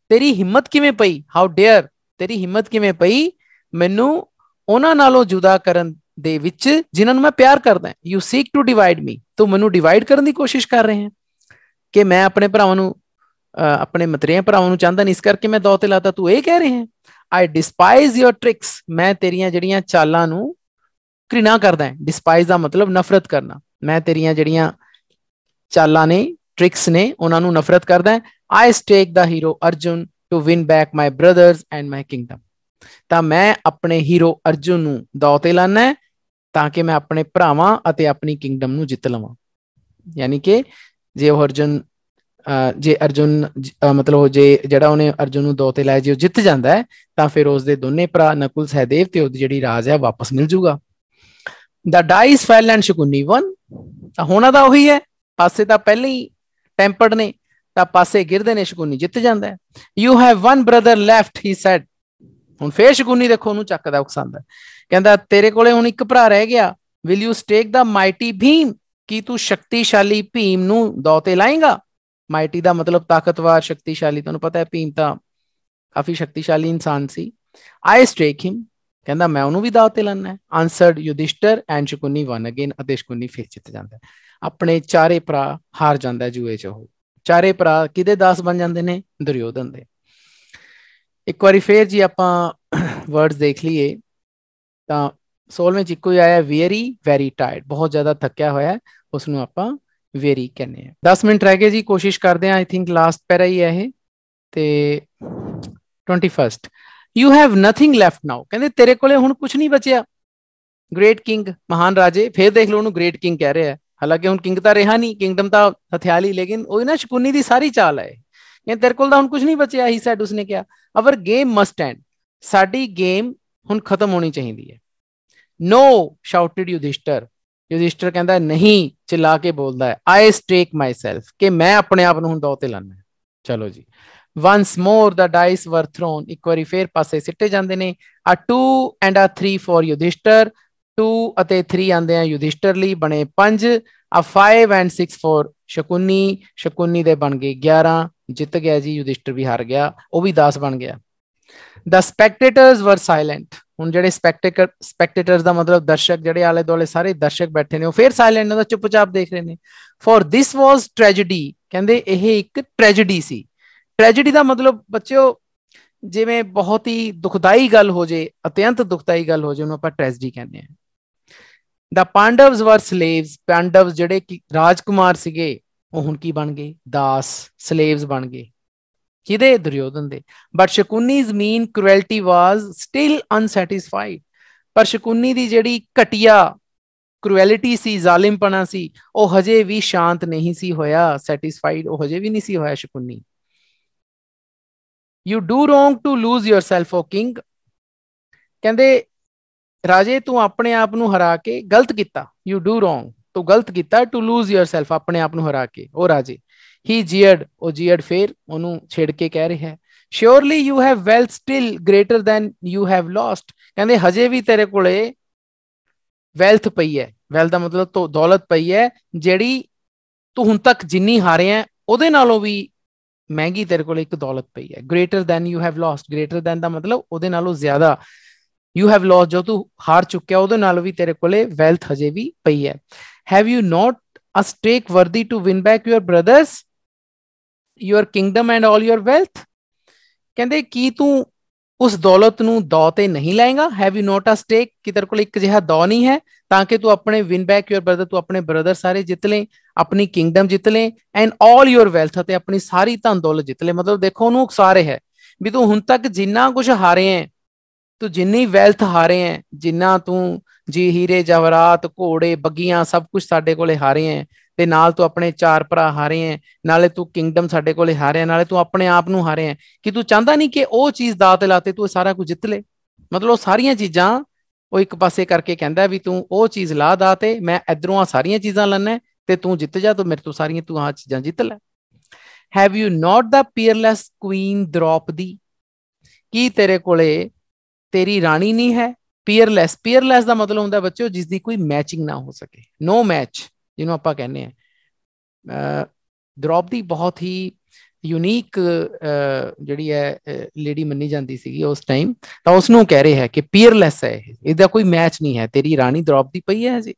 ਤੇਰੀ ਹਿੰਮਤ ਕਿਵੇਂ ਪਈ ਹਾਊ ਡੇਅਰ ਤੇਰੀ ਹਿੰਮਤ ਕਿਵੇਂ ਪਈ ਮੈਨੂੰ ਉਹਨਾਂ ਨਾਲੋਂ ਜੁਦਾ ਕਰਨ ਦੇ ਵਿੱਚ ਜਿਨ੍ਹਾਂ ਨੂੰ ਮੈਂ ਪਿਆਰ ਕਰਦਾ you seek to divide me ਤੂੰ ਮੈਨੂੰ ਡਿਵਾਈਡ ਕਰਨ ਦੀ ਕੋਸ਼ਿਸ਼ ਕਰ ਰਹੇ ਹੈ ਕਿ ਮੈਂ ਆਪਣੇ ਭਰਾਵਾਂ ਨੂੰ ਆਪਣੇ ਮਤਰੇਆਂ ਭਰਾਵਾਂ ਨੂੰ ਚਾਹੁੰਦਾ ਨਹੀਂ ਇਸ ਕਰਕੇ ਮੈਂ ਦੌਤੇ ਲਾਤਾ ਤੂੰ ਇਹ ਕਹਿ ਰਹੇ ਹੈ ਆਈ ਡਿਸਪਾਈਜ਼ ਯੋਰ ਟ੍ਰਿਕਸ ਮੈਂ ਤੇਰੀਆਂ ਜਿਹੜੀਆਂ ਚਾਲਾਂ ਨੂੰ ਘ੍ਰਿਣਾ ਕਰਦਾ ਹਾਂ ਡਿਸਪਾਈਜ਼ ਦਾ ਮਤਲਬ ਨਫ਼ਰਤ ਕਰਨਾ ਮੈਂ ਤੇਰੀਆਂ ਜਿਹੜੀਆਂ ਚਾਲਾਂ ਨੇ ਟ੍ਰਿਕਸ ਨੇ ਉਹਨਾਂ ਨੂੰ ਨਫ਼ਰਤ ਕਰਦਾ ਹੈ I stake the hero Arjun to win back my brothers and my kingdom ਤਾਂ ਮੈਂ ਆਪਣੇ ਹੀਰੋ ਅਰਜੁਨ ਨੂੰ ਦਾਅ ਤੇ ਲਾਣਾ ਹੈ ਤਾਂ ਕਿ ਮੈਂ ਆਪਣੇ ਭਰਾਵਾਂ ਅਤੇ ਆਪਣੀ ਕਿੰਗਡਮ ਨੂੰ ਜਿੱਤ ਲਵਾਂ ਯਾਨੀ ਕਿ ਜੇ ਉਹ ਅਰਜੁਨ ਜੇ ਅਰਜੁਨ ਮਤਲਬ ਉਹ ਜੇ ਜਿਹੜਾ ਉਹਨੇ ਅਰਜੁਨ ਨੂੰ ਦੋ ਤੇ ਲਾਇਆ ਜੇ ਉਹ ਜਿੱਤ ਜਾਂਦਾ ਹੈ ਤਾਂ ਫਿਰ ਉਸ ਦੇ ਦੋਨੇ ਭਰਾ ਨਕੁਲ ਸਹਿਦੇਵ ਤੇ ਉਹਦੀ ਜਿਹੜੀ ਰਾਜ ਹੈ ਵਾਪਸ ਮਿਲ ਜੂਗਾ the dice fell and Shakuni won ਤਾਂ ਹੋਣਾ ਤਾਂ ਉਹੀ ਹੈ ਪਾਸੇ ਤਾਂ ਪਹਿਲੇ ਹੀ ਟੈਂਪਰਡ ਨੇ ਤਾਂ ਪਾਸੇ ਗਿਰਦੇ ਨੇ ਸ਼ਕੁਨੀ ਜਿੱਤ ਜਾਂਦਾ you have one brother left he said ਹੁਣ ਫੇਰ ਸ਼ਕੁਨੀ ਦੇਖੋ ਉਹਨੂੰ ਚੱਕਦਾ ਉਕਸਾਂਦਾ ਕਹਿੰਦਾ ਤੇਰੇ ਕੋਲੇ ਹੁਣ ਇੱਕ ਭਰਾ ਰਹਿ ਗਿਆ will you stake the mighty Bhim ਕੀ ਤੂੰ ਸ਼ਕਤੀਸ਼ਾਲੀ ਭੀਮ ਨੂੰ ਦੌਤੇ ਲਾਏਗਾ ਮਾਈਟੀ ਦਾ ਮਤਲਬ ਤਾਕਤਵਰ ਸ਼ਕਤੀਸ਼ਾਲੀ ਤੁਹਾਨੂੰ ਪਤਾ ਹੈ ਭੀਮ ਤਾਂ ਕਾਫੀ ਸ਼ਕਤੀਸ਼ਾਲੀ ਇਨਸਾਨ ਸੀ ਆਈ ਸਟੇਕ ਹਿਮ ਕਹਿੰਦਾ ਮੈਂ ਉਹਨੂੰ ਵੀ ਦਾਅ ਤੇ ਲਾਣਾ ਹੈ answered Yudhishthir and Shakuni won again ਅਤੇ ਸ਼ਕੁਨੀ ਫੇਰ ਜਿੱਤ ਜਾਂਦਾ ਹੈ ਆਪਣੇ ਚਾਰੇ ਭਰਾ ਹਾਰ ਜਾਂਦਾ ਜੂਏ 'ਚ ਉਹ ਚਾਰੇ ਭਰਾ ਕਿਦੇ ਦਾਸ ਬਣ ਜਾਂਦੇ ਨੇ ਦੁਰਯੋਧਨ ਦੇ ਇੱਕ ਵਾਰੀ ਫੇਰ ਜੀ ਆਪਾਂ ਵਰਡਸ ਦੇਖ ਲਈਏ ਤਾਂ ਸੋਲ ਵਿੱਚ ਇੱਕੋ ਹੀ ਆਇਆ ਵੇਰੀ ਵੈਰੀ ਟਾਇਰਡ ਬਹੁਤ ਜ਼ਿਆਦਾ ਥੱਕਿਆ ਹੋਇਆ ਉਸ ਨੂੰ ਆਪਾਂ ਵੇਰੀ ਕਹਿੰਦੇ ਆ 10 ਮਿੰਟ ਰਹਿ ਗਏ ਜੀ ਕੋਸ਼ਿਸ਼ ਕਰਦੇ ਆ ਆਈ ਥਿੰਕ ਲਾਸਟ ਪੈਰਾ ਹੀ ਹੈ ਇਹ ਤੇ 21st you have nothing left now ਕਹਿੰਦੇ ਤੇਰੇ ਕੋਲੇ ਹੁਣ ਕੁਝ ਨਹੀਂ ਬਚਿਆ ਗ੍ਰੇਟ ਕਿੰਗ ਮਹਾਨ ਰਾਜੇ ਫੇਰ ਦੇਖ ਲਓ ਉਹਨੂੰ ਗ੍ਰੇਟ ਕਿੰਗ ਕਹਿ ਰਿਹਾ ਹਾਲਾਂਕਿ ਹੁਣ ਕਿੰਗ ਤਾਂ ਰਿਹਾ ਨਹੀਂ ਕਿੰਗਡਮ ਤਾਂ ਹਥਿਆਲੀ ਲੇਕਿਨ ਉਹ ਨਾ ਸ਼ਕੁਨੀ ਦੀ ਸਾਰੀ ਚਾਲ ਹੈ ਇਹ ਤੇਰੇ ਕੋਲ ਤਾਂ ਹੁਣ ਕੁਝ ਨਹੀਂ ਬਚਿਆ ਹੀ ਸੈਡ ਉਸਨੇ ਕਿਹਾ ਅਵਰ ਗੇਮ ਮਸਟ ਐਂਡ ਸਾਡੀ ਗੇਮ ਹੁਣ ਖਤਮ ਹੋਣੀ ਚਾਹੀਦੀ ਹੈ ਨੋ ਸ਼ਾਊਟਡ ਯੁਧਿਸ਼ਟਰ ਯੁਧਿਸ਼ਟਰ ਕਹਿੰਦਾ ਨਹੀਂ ਚਿਲਾ ਕੇ ਬੋਲਦਾ ਹੈ ਆਈ ਸਟੇਕ ਮਾਈਸੈਲਫ ਕਿ ਮੈਂ ਆਪਣੇ ਆਪ ਨੂੰ ਹੁਣ ਦੌਤੇ ਤੇ ਲਾਣਾ ਚਲੋ ਜੀ once more the dice were thrown ਇੱਕ ਵਾਰੀ ਫੇਰ ਪਾਸੇ ਸਿੱਟੇ ਜਾਂਦੇ ਨੇ ਆ 2 ਐਂਡ ਆ 3 ਫॉर ਯੁਧਿਸ਼ਟਰ 2 ਅਤੇ 3 ਆਂਦੇ ਆ ਯੁਧਿਸ਼ਟਰ ਲਈ ਬਣੇ 5 ਆ 5 ਐਂਡ 6 ਫੋਰ ਸ਼ਕੁਨੀ ਸ਼ਕੁਨੀ ਦੇ ਬਣ ਗਏ 11 ਜਿੱਤ ਗਿਆ ਜੀ ਯੁਧਿਸ਼ਟਰ ਵੀ ਹਾਰ ਗਿਆ ਉਹ ਵੀ 10 ਬਣ ਗਿਆ ਦ ਸਪੈਕਟੇਟਰਸ ਵਰ ਸਾਇਲੈਂਟ ਹੁਣ ਜਿਹੜੇ ਸਪੈਕਟੇਟਰ ਸਪੈਕਟੇਟਰਸ ਦਾ ਮਤਲਬ ਦਰਸ਼ਕ ਜਿਹੜੇ ਆਲੇ ਦੋਲੇ ਸਾਰੇ ਦਰਸ਼ਕ ਬੈਠੇ ਨੇ ਉਹ ਫੇਰ ਸਾਇਲੈਂਟ ਨੇ ਚੁੱਪਚਾਪ ਦੇਖ ਰਹੇ ਨੇ ਫੋਰ ਥਿਸ ਵਾਸ ਟ੍ਰੈਜੇਡੀ ਕਹਿੰਦੇ ਇਹ ਇੱਕ ਟ੍ਰੈਜੇਡੀ ਸੀ ਟ੍ਰੈਜੇਡੀ ਦਾ ਮਤਲਬ ਬੱਚਿਓ ਜਿਵੇਂ ਬਹੁਤ ਹੀ ਦੁਖਦਾਈ ਗੱਲ ਹੋ ਜੇ ਅਤਿਅੰਤ ਦੁਖਦਾਈ ਗੱਲ ਹੋ ਜੇ ਉਹਨੂੰ ਆਪਾਂ ਟ੍ਰੈਜੇਡੀ ਕਹਿੰਦੇ ਆ ਦਾ ਪਾਂਡਵਸ ਵਰ ਸਲੇਵਸ ਪਾਂਡਵਸ ਜਿਹੜੇ ਕਿ ਰਾਜਕੁਮਾਰ ਸੀਗੇ ਉਹ ਹੁਣ ਕੀ ਬਣ ਗਏ ਦਾਸ ਸਲੇਵਸ ਬਣ ਗਏ ਕਿਹਦੇ ਦੁਰਯੋਧਨ ਦੇ but Shakuni's mean cruelty was still unsatisfied ਪਰ ਸ਼ਕੁਨੀ ਦੀ ਜਿਹੜੀ ਘਟਿਆ ਕ੍ਰੂਐਲਿਟੀ ਸੀ ਜ਼ਾਲਿਮਪਣਾ ਸੀ ਉਹ ਹਜੇ ਵੀ ਸ਼ਾਂਤ ਨਹੀਂ ਸੀ ਹੋਇਆ ਸੈਟੀਸਫਾਈਡ ਉਹ ਹਜੇ ਵੀ ਨਹੀਂ ਸੀ ਹੋਇਆ Shakuni you do wrong to lose yourself O king ਕਹਿੰਦੇ ਰਾਜੇ ਤੂੰ ਆਪਣੇ ਆਪ ਨੂੰ ਹਰਾ ਕੇ ਗਲਤ ਕੀਤਾ ਯੂ ਡੂ ਰੋਂਗ ਤੂੰ ਗਲਤ ਕੀਤਾ ਟੂ ਲੂਜ਼ ਯਰਸੈਲਫ ਆਪਣੇ ਆਪ ਨੂੰ ਹਰਾ ਕੇ ਉਹ ਰਾਜੇ ਹੀ ਜੀਅਰਡ ਉਹ ਜੀਅਰਡ ਫੇਰ ਉਹਨੂੰ ਛੇੜ ਕੇ ਕਹਿ ਰਿਹਾ ਹੈ surely you have wealth still greater than you have lost ਕਹਿੰਦੇ ਹਜੇ ਵੀ ਤੇਰੇ ਕੋਲੇ ਵੈਲਥ ਪਈ ਹੈ ਵੈਲ ਦਾ ਮਤਲਬ ਤੋਂ ਦੌਲਤ ਪਈ ਹੈ ਜਿਹੜੀ ਤੂੰ ਹੁਣ ਤੱਕ ਜਿੰਨੀ ਹਾਰਿਆ ਉਹਦੇ ਨਾਲੋਂ ਵੀ ਮਹਿੰਗੀ ਤੇਰੇ ਕੋਲ ਇੱਕ ਦੌਲਤ ਪਈ ਹੈ greater than you have lost greater than ਦਾ ਮਤਲਬ ਉਹਦੇ ਨਾਲੋਂ ਜ਼ਿਆਦਾ ਯੂ ਹੈਵ ਲੌਸ ਜੋ ਤੂੰ ਹਾਰ ਚੁੱਕਿਆ ਉਹਦੇ ਨਾਲ ਵੀ ਤੇਰੇ ਕੋਲੇ ਵੈਲਥ ਹਜੇ ਵੀ ਪਈ ਹੈ have you not a stake worthy to win back your brothers your kingdom and all your wealth ਕਹਿੰਦੇ ਕੀ ਤੂੰ ਉਸ ਦੌਲਤ ਨੂੰ ਦੌ ਤੇ ਨਹੀਂ ਲਾਏਗਾ have you not a stake ਕਿ ਤੇਰੇ ਕੋਲ ਇੱਕ ਜਿਹਾ ਦੌ ਨਹੀਂ ਹੈ ਤਾਂ ਕਿ ਤੂੰ ਆਪਣੇ ਵਿਨ ਬੈਕ ਯੂਰ ਬ੍ਰਦਰ ਤੂੰ ਆਪਣੇ ਬ੍ਰਦਰ ਸਾਰੇ ਜਿੱਤ ਲੈ ਆਪਣੀ ਕਿੰਗਡਮ ਜਿੱਤ ਲੈ ਐਂਡ ਆਲ ਯੂਰ ਵੈਲਥ ਤੇ ਆਪਣੀ ਸਾਰੀ ਧਨ ਦੌਲਤ ਜਿੱਤ ਲੈ ਮਤਲਬ ਦੇਖੋ ਉਹਨੂੰ ਉਕਸਾ ਰਿਹਾ ਹੈ ਵੀ ਤੂੰ ਹੁਣ ਤੱਕ ਜਿੰਨਾ ਕੁਝ ਹਾਰੇ ਹੈ ਤੂੰ ਜਿੰਨੀ ਵੈਲਥ ਹਾਰੇ ਐ ਜਿੰਨਾ ਤੂੰ ਜੀ ਹੀਰੇ ਜਵਰਾਤ ਘੋੜੇ ਬੱਗੀਆਂ ਸਭ ਕੁਝ ਸਾਡੇ ਕੋਲੇ ਹਾਰੇ ਐ ਤੇ ਨਾਲ ਤੂੰ ਆਪਣੇ ਚਾਰ ਭਰਾ ਹਾਰੇ ਐ ਨਾਲੇ ਤੂੰ ਕਿੰਗਡਮ ਸਾਡੇ ਕੋਲੇ ਹਾਰੇ ਐ ਨਾਲੇ ਤੂੰ ਆਪਣੇ ਆਪ ਨੂੰ ਹਾਰੇ ਐ ਕਿ ਤੂੰ ਚਾਹੁੰਦਾ ਨਹੀਂ ਕਿ ਉਹ ਚੀਜ਼ ਦਾਤ ਲਾਤੇ ਤੂੰ ਸਾਰਾ ਕੁਝ ਜਿੱਤ ਲੇ ਮਤਲਬ ਉਹ ਸਾਰੀਆਂ ਚੀਜ਼ਾਂ ਉਹ ਇੱਕ ਪਾਸੇ ਕਰਕੇ ਕਹਿੰਦਾ ਵੀ ਤੂੰ ਉਹ ਚੀਜ਼ ਲਾ ਦਾਤੇ ਮੈਂ ਇਧਰੋਂ ਆ ਸਾਰੀਆਂ ਚੀਜ਼ਾਂ ਲੰਨਾ ਤੇ ਤੂੰ ਜਿੱਤ ਜਾ ਤੂੰ ਮੇਰੇ ਤੋਂ ਸਾਰੀਆਂ ਤੂੰ ਆ ਚੀਜ਼ਾਂ ਜਿੱਤ ਲੈ have you not the peerless queen Draupadi ਕੀ ਤੇਰੇ ਕੋਲੇ ਤੇਰੀ ਰਾਣੀ ਨਹੀਂ ਹੈ ਪੀਅਰਲੈਸ ਪੀਅਰਲੈਸ ਦਾ ਮਤਲਬ ਹੁੰਦਾ ਬੱਚਿਓ ਜਿਸ ਦੀ ਕੋਈ ਮੈਚਿੰਗ ਨਾ ਹੋ ਸਕੇ ਨੋ ਮੈਚ ਜਿਹਨੂੰ ਆਪਾਂ ਕਹਿੰਦੇ ਆ ਦ੍ਰੋਪਦੀ ਬਹੁਤ ਹੀ ਯੂਨੀਕ ਜਿਹੜੀ ਹੈ ਲੇਡੀ ਮੰਨੀ ਜਾਂਦੀ ਸੀਗੀ ਉਸ ਟਾਈਮ ਤਾਂ ਉਸ ਨੂੰ ਕਹਿ ਰਹੇ ਹੈ ਕਿ ਪੀਅਰਲੈਸ ਹੈ ਇਹਦਾ ਕੋਈ ਮੈਚ ਨਹੀਂ ਹੈ ਤੇਰੀ ਰਾਣੀ ਦ੍ਰੋਪਦੀ ਪਈ ਹੈ ਜੀ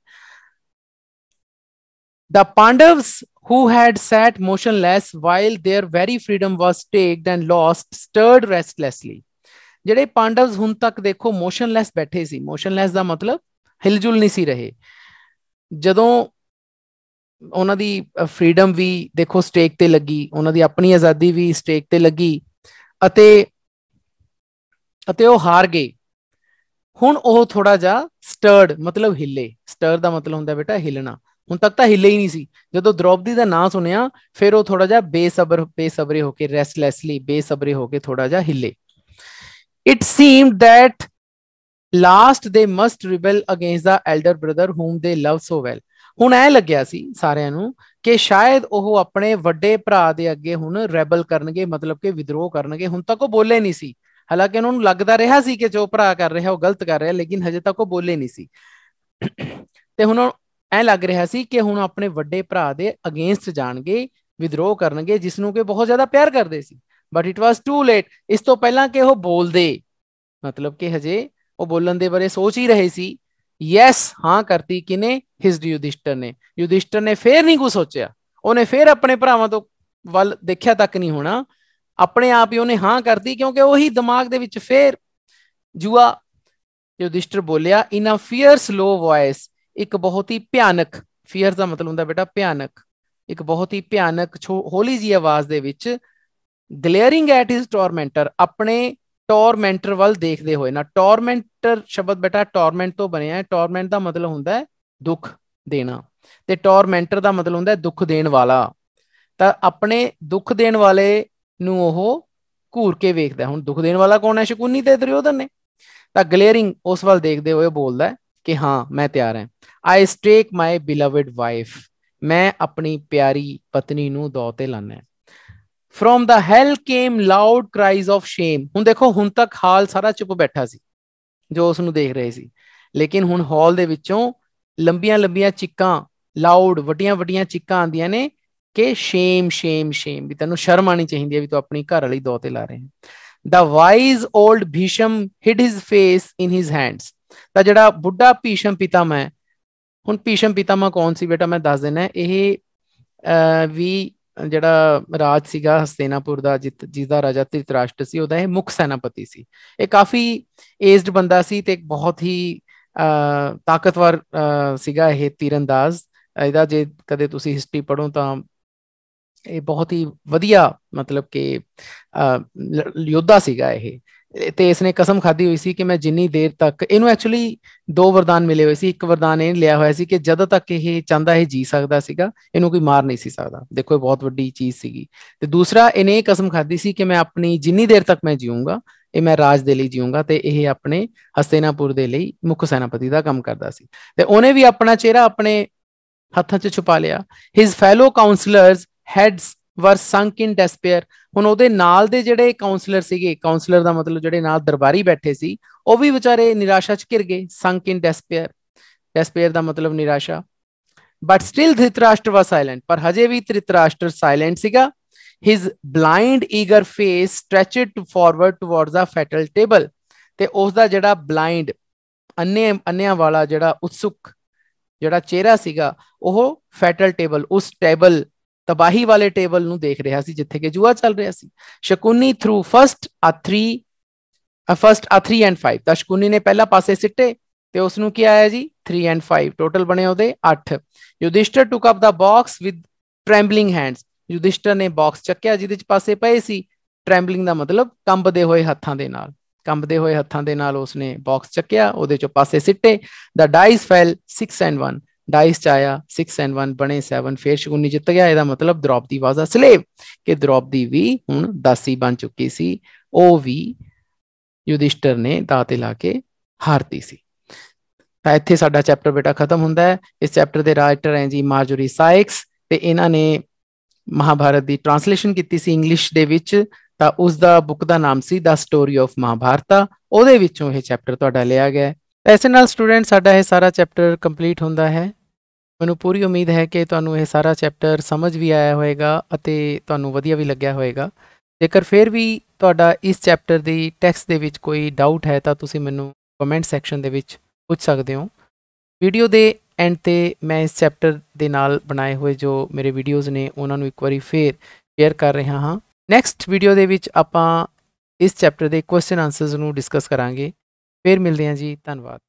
ਦਾ ਪਾਂਡਵਸ who had sat motionless while their very freedom was staked and lost, stirred restlessly. ਜਿਹੜੇ ਪਾਂਡਵਸ ਹੁਣ ਤੱਕ ਦੇਖੋ ਮੋਸ਼ਨਲੈਸ ਬੈਠੇ ਸੀ ਮੋਸ਼ਨਲੈਸ ਦਾ ਮਤਲਬ ਹਿਲਜੁਲ ਨਹੀਂ ਸੀ ਰਹੇ ਜਦੋਂ ਉਹਨਾਂ ਦੀ ਫਰੀडम ਵੀ ਦੇਖੋ ਸਟੇਕ ਤੇ ਲੱਗੀ ਉਹਨਾਂ ਦੀ ਆਪਣੀ ਆਜ਼ਾਦੀ ਵੀ ਸਟੇਕ ਤੇ ਲੱਗੀ ਅਤੇ ਅਤੇ ਉਹ ਹਾਰ ਗਏ ਹੁਣ ਉਹ ਥੋੜਾ ਜਿਹਾ ਸਟਰਡ ਮਤਲਬ ਹਿੱਲੇ ਸਟਰ ਦਾ ਮਤਲਬ ਹੁੰਦਾ ਬੇਟਾ ਹਿਲਣਾ ਹੁਣ ਤੱਕ ਤਾਂ ਹਿੱਲੇ ਹੀ ਨਹੀਂ ਸੀ ਜਦੋਂ ਦ੍ਰੋਪਦੀ ਦਾ ਨਾਂ ਸੁਣਿਆ ਫਿਰ ਉਹ ਥੋੜਾ ਜਿਹਾ ਬੇਸਬਰ ਬੇਸਬਰੇ ਹੋ ਕੇ ਰੈਸਟਲੈਸਲੀ ਬੇਸਬਰੇ ਹੋ ਕੇ ਥੋੜਾ ਜਿਹਾ ਹਿੱਲੇ It seemed that last they must rebel against the elder brother whom they loved so well. ਹੁਣ ਐ ਲੱਗਿਆ ਸੀ ਸਾਰਿਆਂ ਨੂੰ ਕਿ ਸ਼ਾਇਦ ਉਹ ਆਪਣੇ ਵੱਡੇ ਭਰਾ ਦੇ ਅੱਗੇ ਹੁਣ ਰੈਬਲ ਕਰਨਗੇ ਮਤਲਬ ਕਿ ਵਿਦਰੋਹ ਕਰਨਗੇ ਹੁਣ ਤੱਕ ਉਹ ਬੋਲੇ ਨਹੀਂ ਸੀ ਹਾਲਾਂਕਿ ਉਹਨਾਂ ਨੂੰ ਲੱਗਦਾ ਰਿਹਾ ਸੀ ਕਿ ਜੋ ਭਰਾ ਕਰ ਰਿਹਾ ਉਹ ਗਲਤ ਕਰ ਰਿਹਾ ਲੇਕਿਨ ਹਜੇ ਤੱਕ ਉਹ ਬੋਲੇ ਨਹੀਂ ਸੀ ਤੇ ਹੁਣ ਐ ਲੱਗ ਰਿਹਾ ਸੀ ਕਿ ਹੁਣ ਆਪਣੇ ਵੱਡੇ ਭਰਾ ਦੇ ਅਗੇਂਸਟ ਜਾਣਗੇ ਵਿਦਰੋਹ ਕਰਨਗੇ ਜਿਸ ਨੂੰ ਕਿ ਬਹੁਤ ਜ਼ਿਆਦਾ ਪਿਆਰ ਕਰਦੇ ਸੀ but it was too late ਇਸ ਤੋਂ ਪਹਿਲਾਂ ਕਿ ਉਹ ਬੋਲਦੇ ਮਤਲਬ ਕਿ ਹਜੇ ਉਹ ਬੋਲਣ ਦੇ ਬਾਰੇ ਸੋਚ ਹੀ ਰਹੇ ਸੀ ਯੈਸ ਹਾਂ ਕਰਤੀ ਕਿਨੇ ਹਿਸ ਯੁਧਿਸ਼ਟਰ ਨੇ ਯੁਧਿਸ਼ਟਰ ਨੇ ਫੇਰ ਨਹੀਂ ਕੁਝ ਸੋਚਿਆ ਉਹਨੇ ਫੇਰ ਆਪਣੇ ਭਰਾਵਾਂ ਤੋਂ ਵੱਲ ਦੇਖਿਆ ਤੱਕ ਨਹੀਂ ਹੋਣਾ ਆਪਣੇ ਆਪ ਹੀ ਉਹਨੇ ਹਾਂ ਕਰਤੀ ਕਿਉਂਕਿ ਉਹੀ ਦਿਮਾਗ ਦੇ ਵਿੱਚ ਫੇਰ ਜੂਆ ਯੁਧਿਸ਼ਟਰ ਬੋਲਿਆ ਇਨ ਅ ਫੀਅਰਸ ਲੋ ਵੌਇਸ ਇੱਕ ਬਹੁਤ ਹੀ ਭਿਆਨਕ ਫੀਅਰ ਦਾ ਮਤਲਬ ਹੁੰਦਾ ਬੇਟਾ ਭਿਆਨਕ ਇੱਕ ਬਹੁਤ ਹੀ ਭਿਆਨਕ ਹੌਲੀ ਜੀ ਆਵਾਜ਼ ਦੇ ਵਿੱਚ ਗਲੇਅਰਿੰਗ ਐਟ ਹਿਸ ਟੌਰਮੈਂਟਰ ਆਪਣੇ ਟੌਰਮੈਂਟਰ ਵੱਲ ਦੇਖਦੇ ਹੋਏ ਨਾ ਟੌਰਮੈਂਟਰ ਸ਼ਬਦ ਬੇਟਾ ਟੌਰਮੈਂਟ ਤੋਂ ਬਣਿਆ ਹੈ ਟੌਰਮੈਂਟ ਦਾ ਮਤਲਬ ਹੁੰਦਾ ਹੈ ਦੁੱਖ ਦੇਣਾ ਤੇ ਟੌਰਮੈਂਟਰ ਦਾ ਮਤਲਬ ਹੁੰਦਾ ਹੈ ਦੁੱਖ ਦੇਣ ਵਾਲਾ ਤਾਂ ਆਪਣੇ ਦੁੱਖ ਦੇਣ ਵਾਲੇ ਨੂੰ ਉਹ ਘੂਰ ਕੇ ਵੇਖਦਾ ਹੁਣ ਦੁੱਖ ਦੇਣ ਵਾਲਾ ਕੌਣ ਹੈ ਸ਼ਕੁਨੀ ਤੇ ਦੁਰਯੋਧਨ ਨੇ ਤਾਂ ਗਲੇਅਰਿੰਗ ਉਸ ਵੱਲ ਦੇਖਦੇ ਹੋਏ ਬੋਲਦਾ ਕਿ ਹਾਂ ਮੈਂ ਤਿਆਰ ਹਾਂ I stake my beloved wife ਮੈਂ ਆਪਣੀ ਪਿਆਰੀ ਪਤਨੀ ਨੂੰ ਦੌ ਤੇ ਲਾਣਾ from the hall came loud cries of shame ਹੁਣ ਦੇਖੋ ਹੁਣ ਤੱਕ ਹਾਲ ਸਾਰਾ ਚੁੱਪ ਬੈਠਾ ਸੀ ਜੋ ਉਸ ਨੂੰ ਦੇਖ ਰਹੇ ਸੀ ਲੇਕਿਨ ਹੁਣ ਹਾਲ ਦੇ ਵਿੱਚੋਂ ਲੰਬੀਆਂ ਲੰਬੀਆਂ ਚਿੱਕਾਂ ਲਾਊਡ ਵੱਡੀਆਂ ਵੱਡੀਆਂ ਚਿੱਕਾਂ ਆਉਂਦੀਆਂ ਨੇ ਕਿ ਸ਼ੇਮ ਸ਼ੇਮ ਸ਼ੇਮ ਵੀ ਤੈਨੂੰ ਸ਼ਰਮ ਆਣੀ ਚਾਹੀਦੀ ਹੈ ਵੀ ਤੂੰ ਆਪਣੀ ਘਰ ਵਾਲੀ ਦੋਤੇ ਲਾ ਰਹੇ ਹੈ the wise old Bhishma hid his face in his hands ਤਾਂ ਜਿਹੜਾ ਬੁੱਢਾ ਭੀਸ਼ਮ ਪਿਤਾ ਮੈਂ ਹੁਣ ਭੀਸ਼ਮ ਪਿਤਾ ਮੈਂ ਕੌਣ ਸੀ ਬੇਟਾ ਮੈਂ ਦੱਸ ਦੇਣਾ ਇਹ ਵੀ ਜਿਹੜਾ ਰਾਜ ਸੀਗਾ ਹਸਤੇਨਾਪੁਰ ਦਾ ਜਿਹਦਾ ਰਾਜਾ ਤ੍ਰਿਤਰਾਸ਼ਟ ਸੀ ਉਹਦਾ ਇਹ ਮੁੱਖ ਸੈਨਾਪਤੀ ਸੀ ਇਹ ਕਾਫੀ ਏਜਡ ਬੰਦਾ ਸੀ ਤੇ ਇੱਕ ਬਹੁਤ ਹੀ ਤਾਕਤਵਰ ਸੀਗਾ ਇਹ ਤੀਰੰਦਾਜ਼ ਇਹਦਾ ਜੇ ਕਦੇ ਤੁਸੀਂ ਹਿਸਟਰੀ ਪੜੋ ਤਾਂ ਇਹ ਬਹੁਤ ਹੀ ਵਧੀਆ ਮਤਲਬ ਕਿ ਯੋਧਾ ਸੀਗਾ ਇਹ ਤੇ ਇਸ ਨੇ ਕਸਮ ਖਾਦੀ ਹੋਈ ਸੀ ਕਿ ਮੈਂ ਜਿੰਨੀ ਦੇਰ ਤੱਕ ਇਹਨੂੰ ਐਕਚੁਅਲੀ ਦੋ ਵਰਦਾਨ ਮਿਲੇ ਹੋਏ ਸੀ ਇੱਕ ਵਰਦਾਨ ਇਹ ਲਿਆ ਹੋਇਆ ਸੀ ਕਿ ਜਦੋਂ ਤੱਕ ਇਹ ਚਾਹੁੰਦਾ ਇਹ ਜੀ ਸਕਦਾ ਸੀਗਾ ਇਹਨੂੰ ਕੋਈ ਮਾਰ ਨਹੀਂ ਸੀ ਸਕਦਾ ਦੇਖੋ ਇਹ ਬਹੁਤ ਵੱਡੀ ਚੀਜ਼ ਸੀਗੀ ਤੇ ਦੂਸਰਾ ਇਹਨੇ ਕਸਮ ਖਾਦੀ ਸੀ ਕਿ ਮੈਂ ਆਪਣੀ ਜਿੰਨੀ ਦੇਰ ਤੱਕ ਮੈਂ ਜੀਊਂਗਾ ਇਹ ਮੈਂ ਰਾਜ ਦੇ ਲਈ ਜੀਊਂਗਾ ਤੇ ਇਹ ਆਪਣੇ ਹਸਤੇਨਾਪੁਰ ਦੇ ਲਈ ਮੁੱਖ ਸੈਨਾਪਤੀ ਦਾ ਕੰਮ ਕਰਦਾ ਸੀ ਤੇ ਉਹਨੇ ਵੀ ਆਪਣਾ ਚਿਹਰਾ ਆਪਣੇ ਹੱਥਾਂ 'ਚ ਛੁਪਾ ਲਿਆ ਹਿਸ ਫੈਲੋ ਕਾਉਂਸਲਰਸ ਹੈਡਸ ਵਰ ਸੰਕ ਇਨ ਡਿਸਪੇਅਰ ਹੁਣ ਉਹਦੇ ਨਾਲ ਦੇ ਜਿਹੜੇ ਕਾਉਂਸਲਰ ਸੀਗੇ ਕਾਉਂਸਲਰ ਦਾ ਮਤਲਬ ਜਿਹੜੇ ਨਾਲ ਦਰਬਾਰੀ ਬੈਠੇ ਸੀ ਉਹ ਵੀ ਵਿਚਾਰੇ ਨਿਰਾਸ਼ਾ ਚ ਘਿਰ ਗਏ ਸੰਕ ਇਨ ਡਿਸਪੇਅਰ ਡਿਸਪੇਅਰ ਦਾ ਮਤਲਬ ਨਿਰਾਸ਼ਾ ਬਟ ਸਟਿਲ ਧ੍ਰਿਤਰਾਸ਼ਟਰ ਵਾ ਸਾਇਲੈਂਟ ਪਰ ਹਜੇ ਵੀ ਧ੍ਰਿਤਰਾਸ਼ਟਰ ਸਾਇਲੈਂਟ ਸੀਗਾ his blind eager face stretched to forward towards a fatal table ਤੇ ਉਸ ਦਾ ਜਿਹੜਾ ਬਲਾਈਂਡ ਅੰਨੇ ਅੰਨਿਆਂ ਵਾਲਾ ਜਿਹੜਾ ਉਤਸੁਕ ਜਿਹੜਾ ਚਿਹਰਾ ਸੀਗਾ ਉਹ ਫੈਟਲ ਟੇਬਲ ਉਸ ਟੇਬਲ ਤਬਾਹੀ ਵਾਲੇ ਟੇਬਲ ਨੂੰ ਦੇਖ ਰਿਹਾ ਸੀ ਜਿੱਥੇ ਕਿ ਜੂਆ ਚੱਲ ਰਿਹਾ ਸੀ ਸ਼ਕੁਨੀ ਥਰੂ ਫਸਟ ਆ 3 ਆ ਫਸਟ ਆ 3 ਐਂਡ 5 ਤਾਂ ਸ਼ਕੁਨੀ ਨੇ ਪਹਿਲਾ ਪਾਸੇ ਸਿੱਟੇ ਤੇ ਉਸ ਨੂੰ ਕੀ ਆਇਆ ਜੀ 3 ਐਂਡ 5 ਟੋਟਲ ਬਣੇ ਉਹਦੇ 8 Yudhishthir took up the box with trembling hands Yudhishthir ਨੇ ਬਾਕਸ ਚੱਕਿਆ ਜਿਹਦੇ ਚ ਪਾਸੇ ਪਏ ਸੀ ਟ੍ਰੈਂਬਲਿੰਗ ਦਾ ਮਤਲਬ ਕੰਬਦੇ ਹੋਏ ਹੱਥਾਂ ਦੇ ਨਾਲ ਕੰਬਦੇ ਹੋਏ ਹੱਥਾਂ ਦੇ ਨਾਲ ਉਸਨੇ ਬਾਕਸ ਚੱਕਿਆ ਉਹਦੇ ਚੋਂ ਪਾਸੇ ਸਿੱਟੇ the dice fell 6 and 1 dice आया सिक्स एंड वन ਬਣੇ 7 ਫੇਰ ਸ਼ਕੁਨੀ ਜਿੱਤ ਗਿਆ ਇਹਦਾ ਮਤਲਬ ਦ੍ਰੋਪਦੀ ਵਾਸ ਅ ਸਲੇਵ ਕਿ ਦ੍ਰੋਪਦੀ ਵੀ ਹੁਣ ਦਾਸੀ ਬਣ ਚੁੱਕੀ ਸੀ ਉਹ ਵੀ ਯੁਧਿਸ਼ਟਰ ਨੇ ਦਾਤੇ ਲਾ ਕੇ ਹਾਰਤੀ ਸੀ ਤਾਂ ਇੱਥੇ ਸਾਡਾ ਚੈਪਟਰ ਬੇਟਾ ਖਤਮ ਹੁੰਦਾ ਹੈ ਇਸ ਚੈਪਟਰ ਦੇ ਰਾਈਟਰ ਹੈ ਜੀ ਮਾਰਜੋਰੀ ਸਾਇਕਸ ਤੇ ਇਹਨਾਂ ਨੇ ਮਹਾਭਾਰਤ ਦੀ ਟ੍ਰਾਂਸਲੇਸ਼ਨ ਕੀਤੀ ਸੀ ਇੰਗਲਿਸ਼ ਦੇ ਵਿੱਚ ਤਾਂ ਉਸ ਦਾ ਬੁੱਕ ਦਾ ਨਾਮ ਸੀ ਦਾ ਸਟੋਰੀ ਆਫ ਮਹਾਭਾਰਤਾ ਉਹਦੇ ਵਿੱਚੋਂ ਇਹ ਚੈਪਟਰ ਤੁਹਾਡਾ ਲਿਆ ਗਿਆ ਐਸੇ ਨਾਲ ਸਟੂਡੈਂਟ ਸਾਡਾ ਇਹ ਸਾਰਾ ਚੈਪਟਰ ਕੰਪਲੀਟ ਹੁੰਦਾ ਹੈ ਮੈਨੂੰ ਪੂਰੀ ਉਮੀਦ ਹੈ ਕਿ ਤੁਹਾਨੂੰ ਇਹ ਸਾਰਾ ਚੈਪਟਰ ਸਮਝ ਵੀ ਆਇਆ ਹੋਵੇਗਾ ਅਤੇ ਤੁਹਾਨੂੰ ਵਧੀਆ ਵੀ ਲੱਗਿਆ ਹੋਵੇਗਾ ਜੇਕਰ ਫਿਰ ਵੀ ਤੁਹਾਡਾ ਇਸ ਚੈਪਟਰ ਦੀ ਟੈਕਸਟ ਦੇ ਵਿੱਚ ਕੋਈ ਡਾਊਟ ਹੈ ਤਾਂ ਤੁਸੀਂ ਮੈਨੂੰ ਕਮੈਂਟ ਸੈਕਸ਼ਨ ਦੇ ਵਿੱਚ ਪੁੱਛ ਸਕਦੇ ਹੋ ਵੀਡੀਓ ਦੇ ਐਂਡ ਤੇ ਮੈਂ ਇਸ ਚੈਪਟਰ ਦੇ ਨਾਲ ਬਣਾਏ ਹੋਏ ਜੋ ਮੇਰੇ ਵੀਡੀਓਜ਼ ਨੇ ਉਹਨਾਂ ਨੂੰ ਇੱਕ ਵਾਰੀ ਫੇਰ ਸ਼ੇਅਰ ਕਰ ਰਿਹਾ ਹਾਂ ਨੈਕਸਟ ਵੀਡੀਓ ਦੇ ਵਿੱਚ ਆਪਾਂ ਇਸ ਚੈਪਟਰ ਦੇ ਕੁਐਸਚਨ ਆਨਸਰਸ ਨੂੰ ਡਿਸਕਸ ਕਰਾਂਗੇ ਫੇਰ ਮਿਲਦੇ ਹਾਂ ਜੀ ਧੰਨਵਾਦ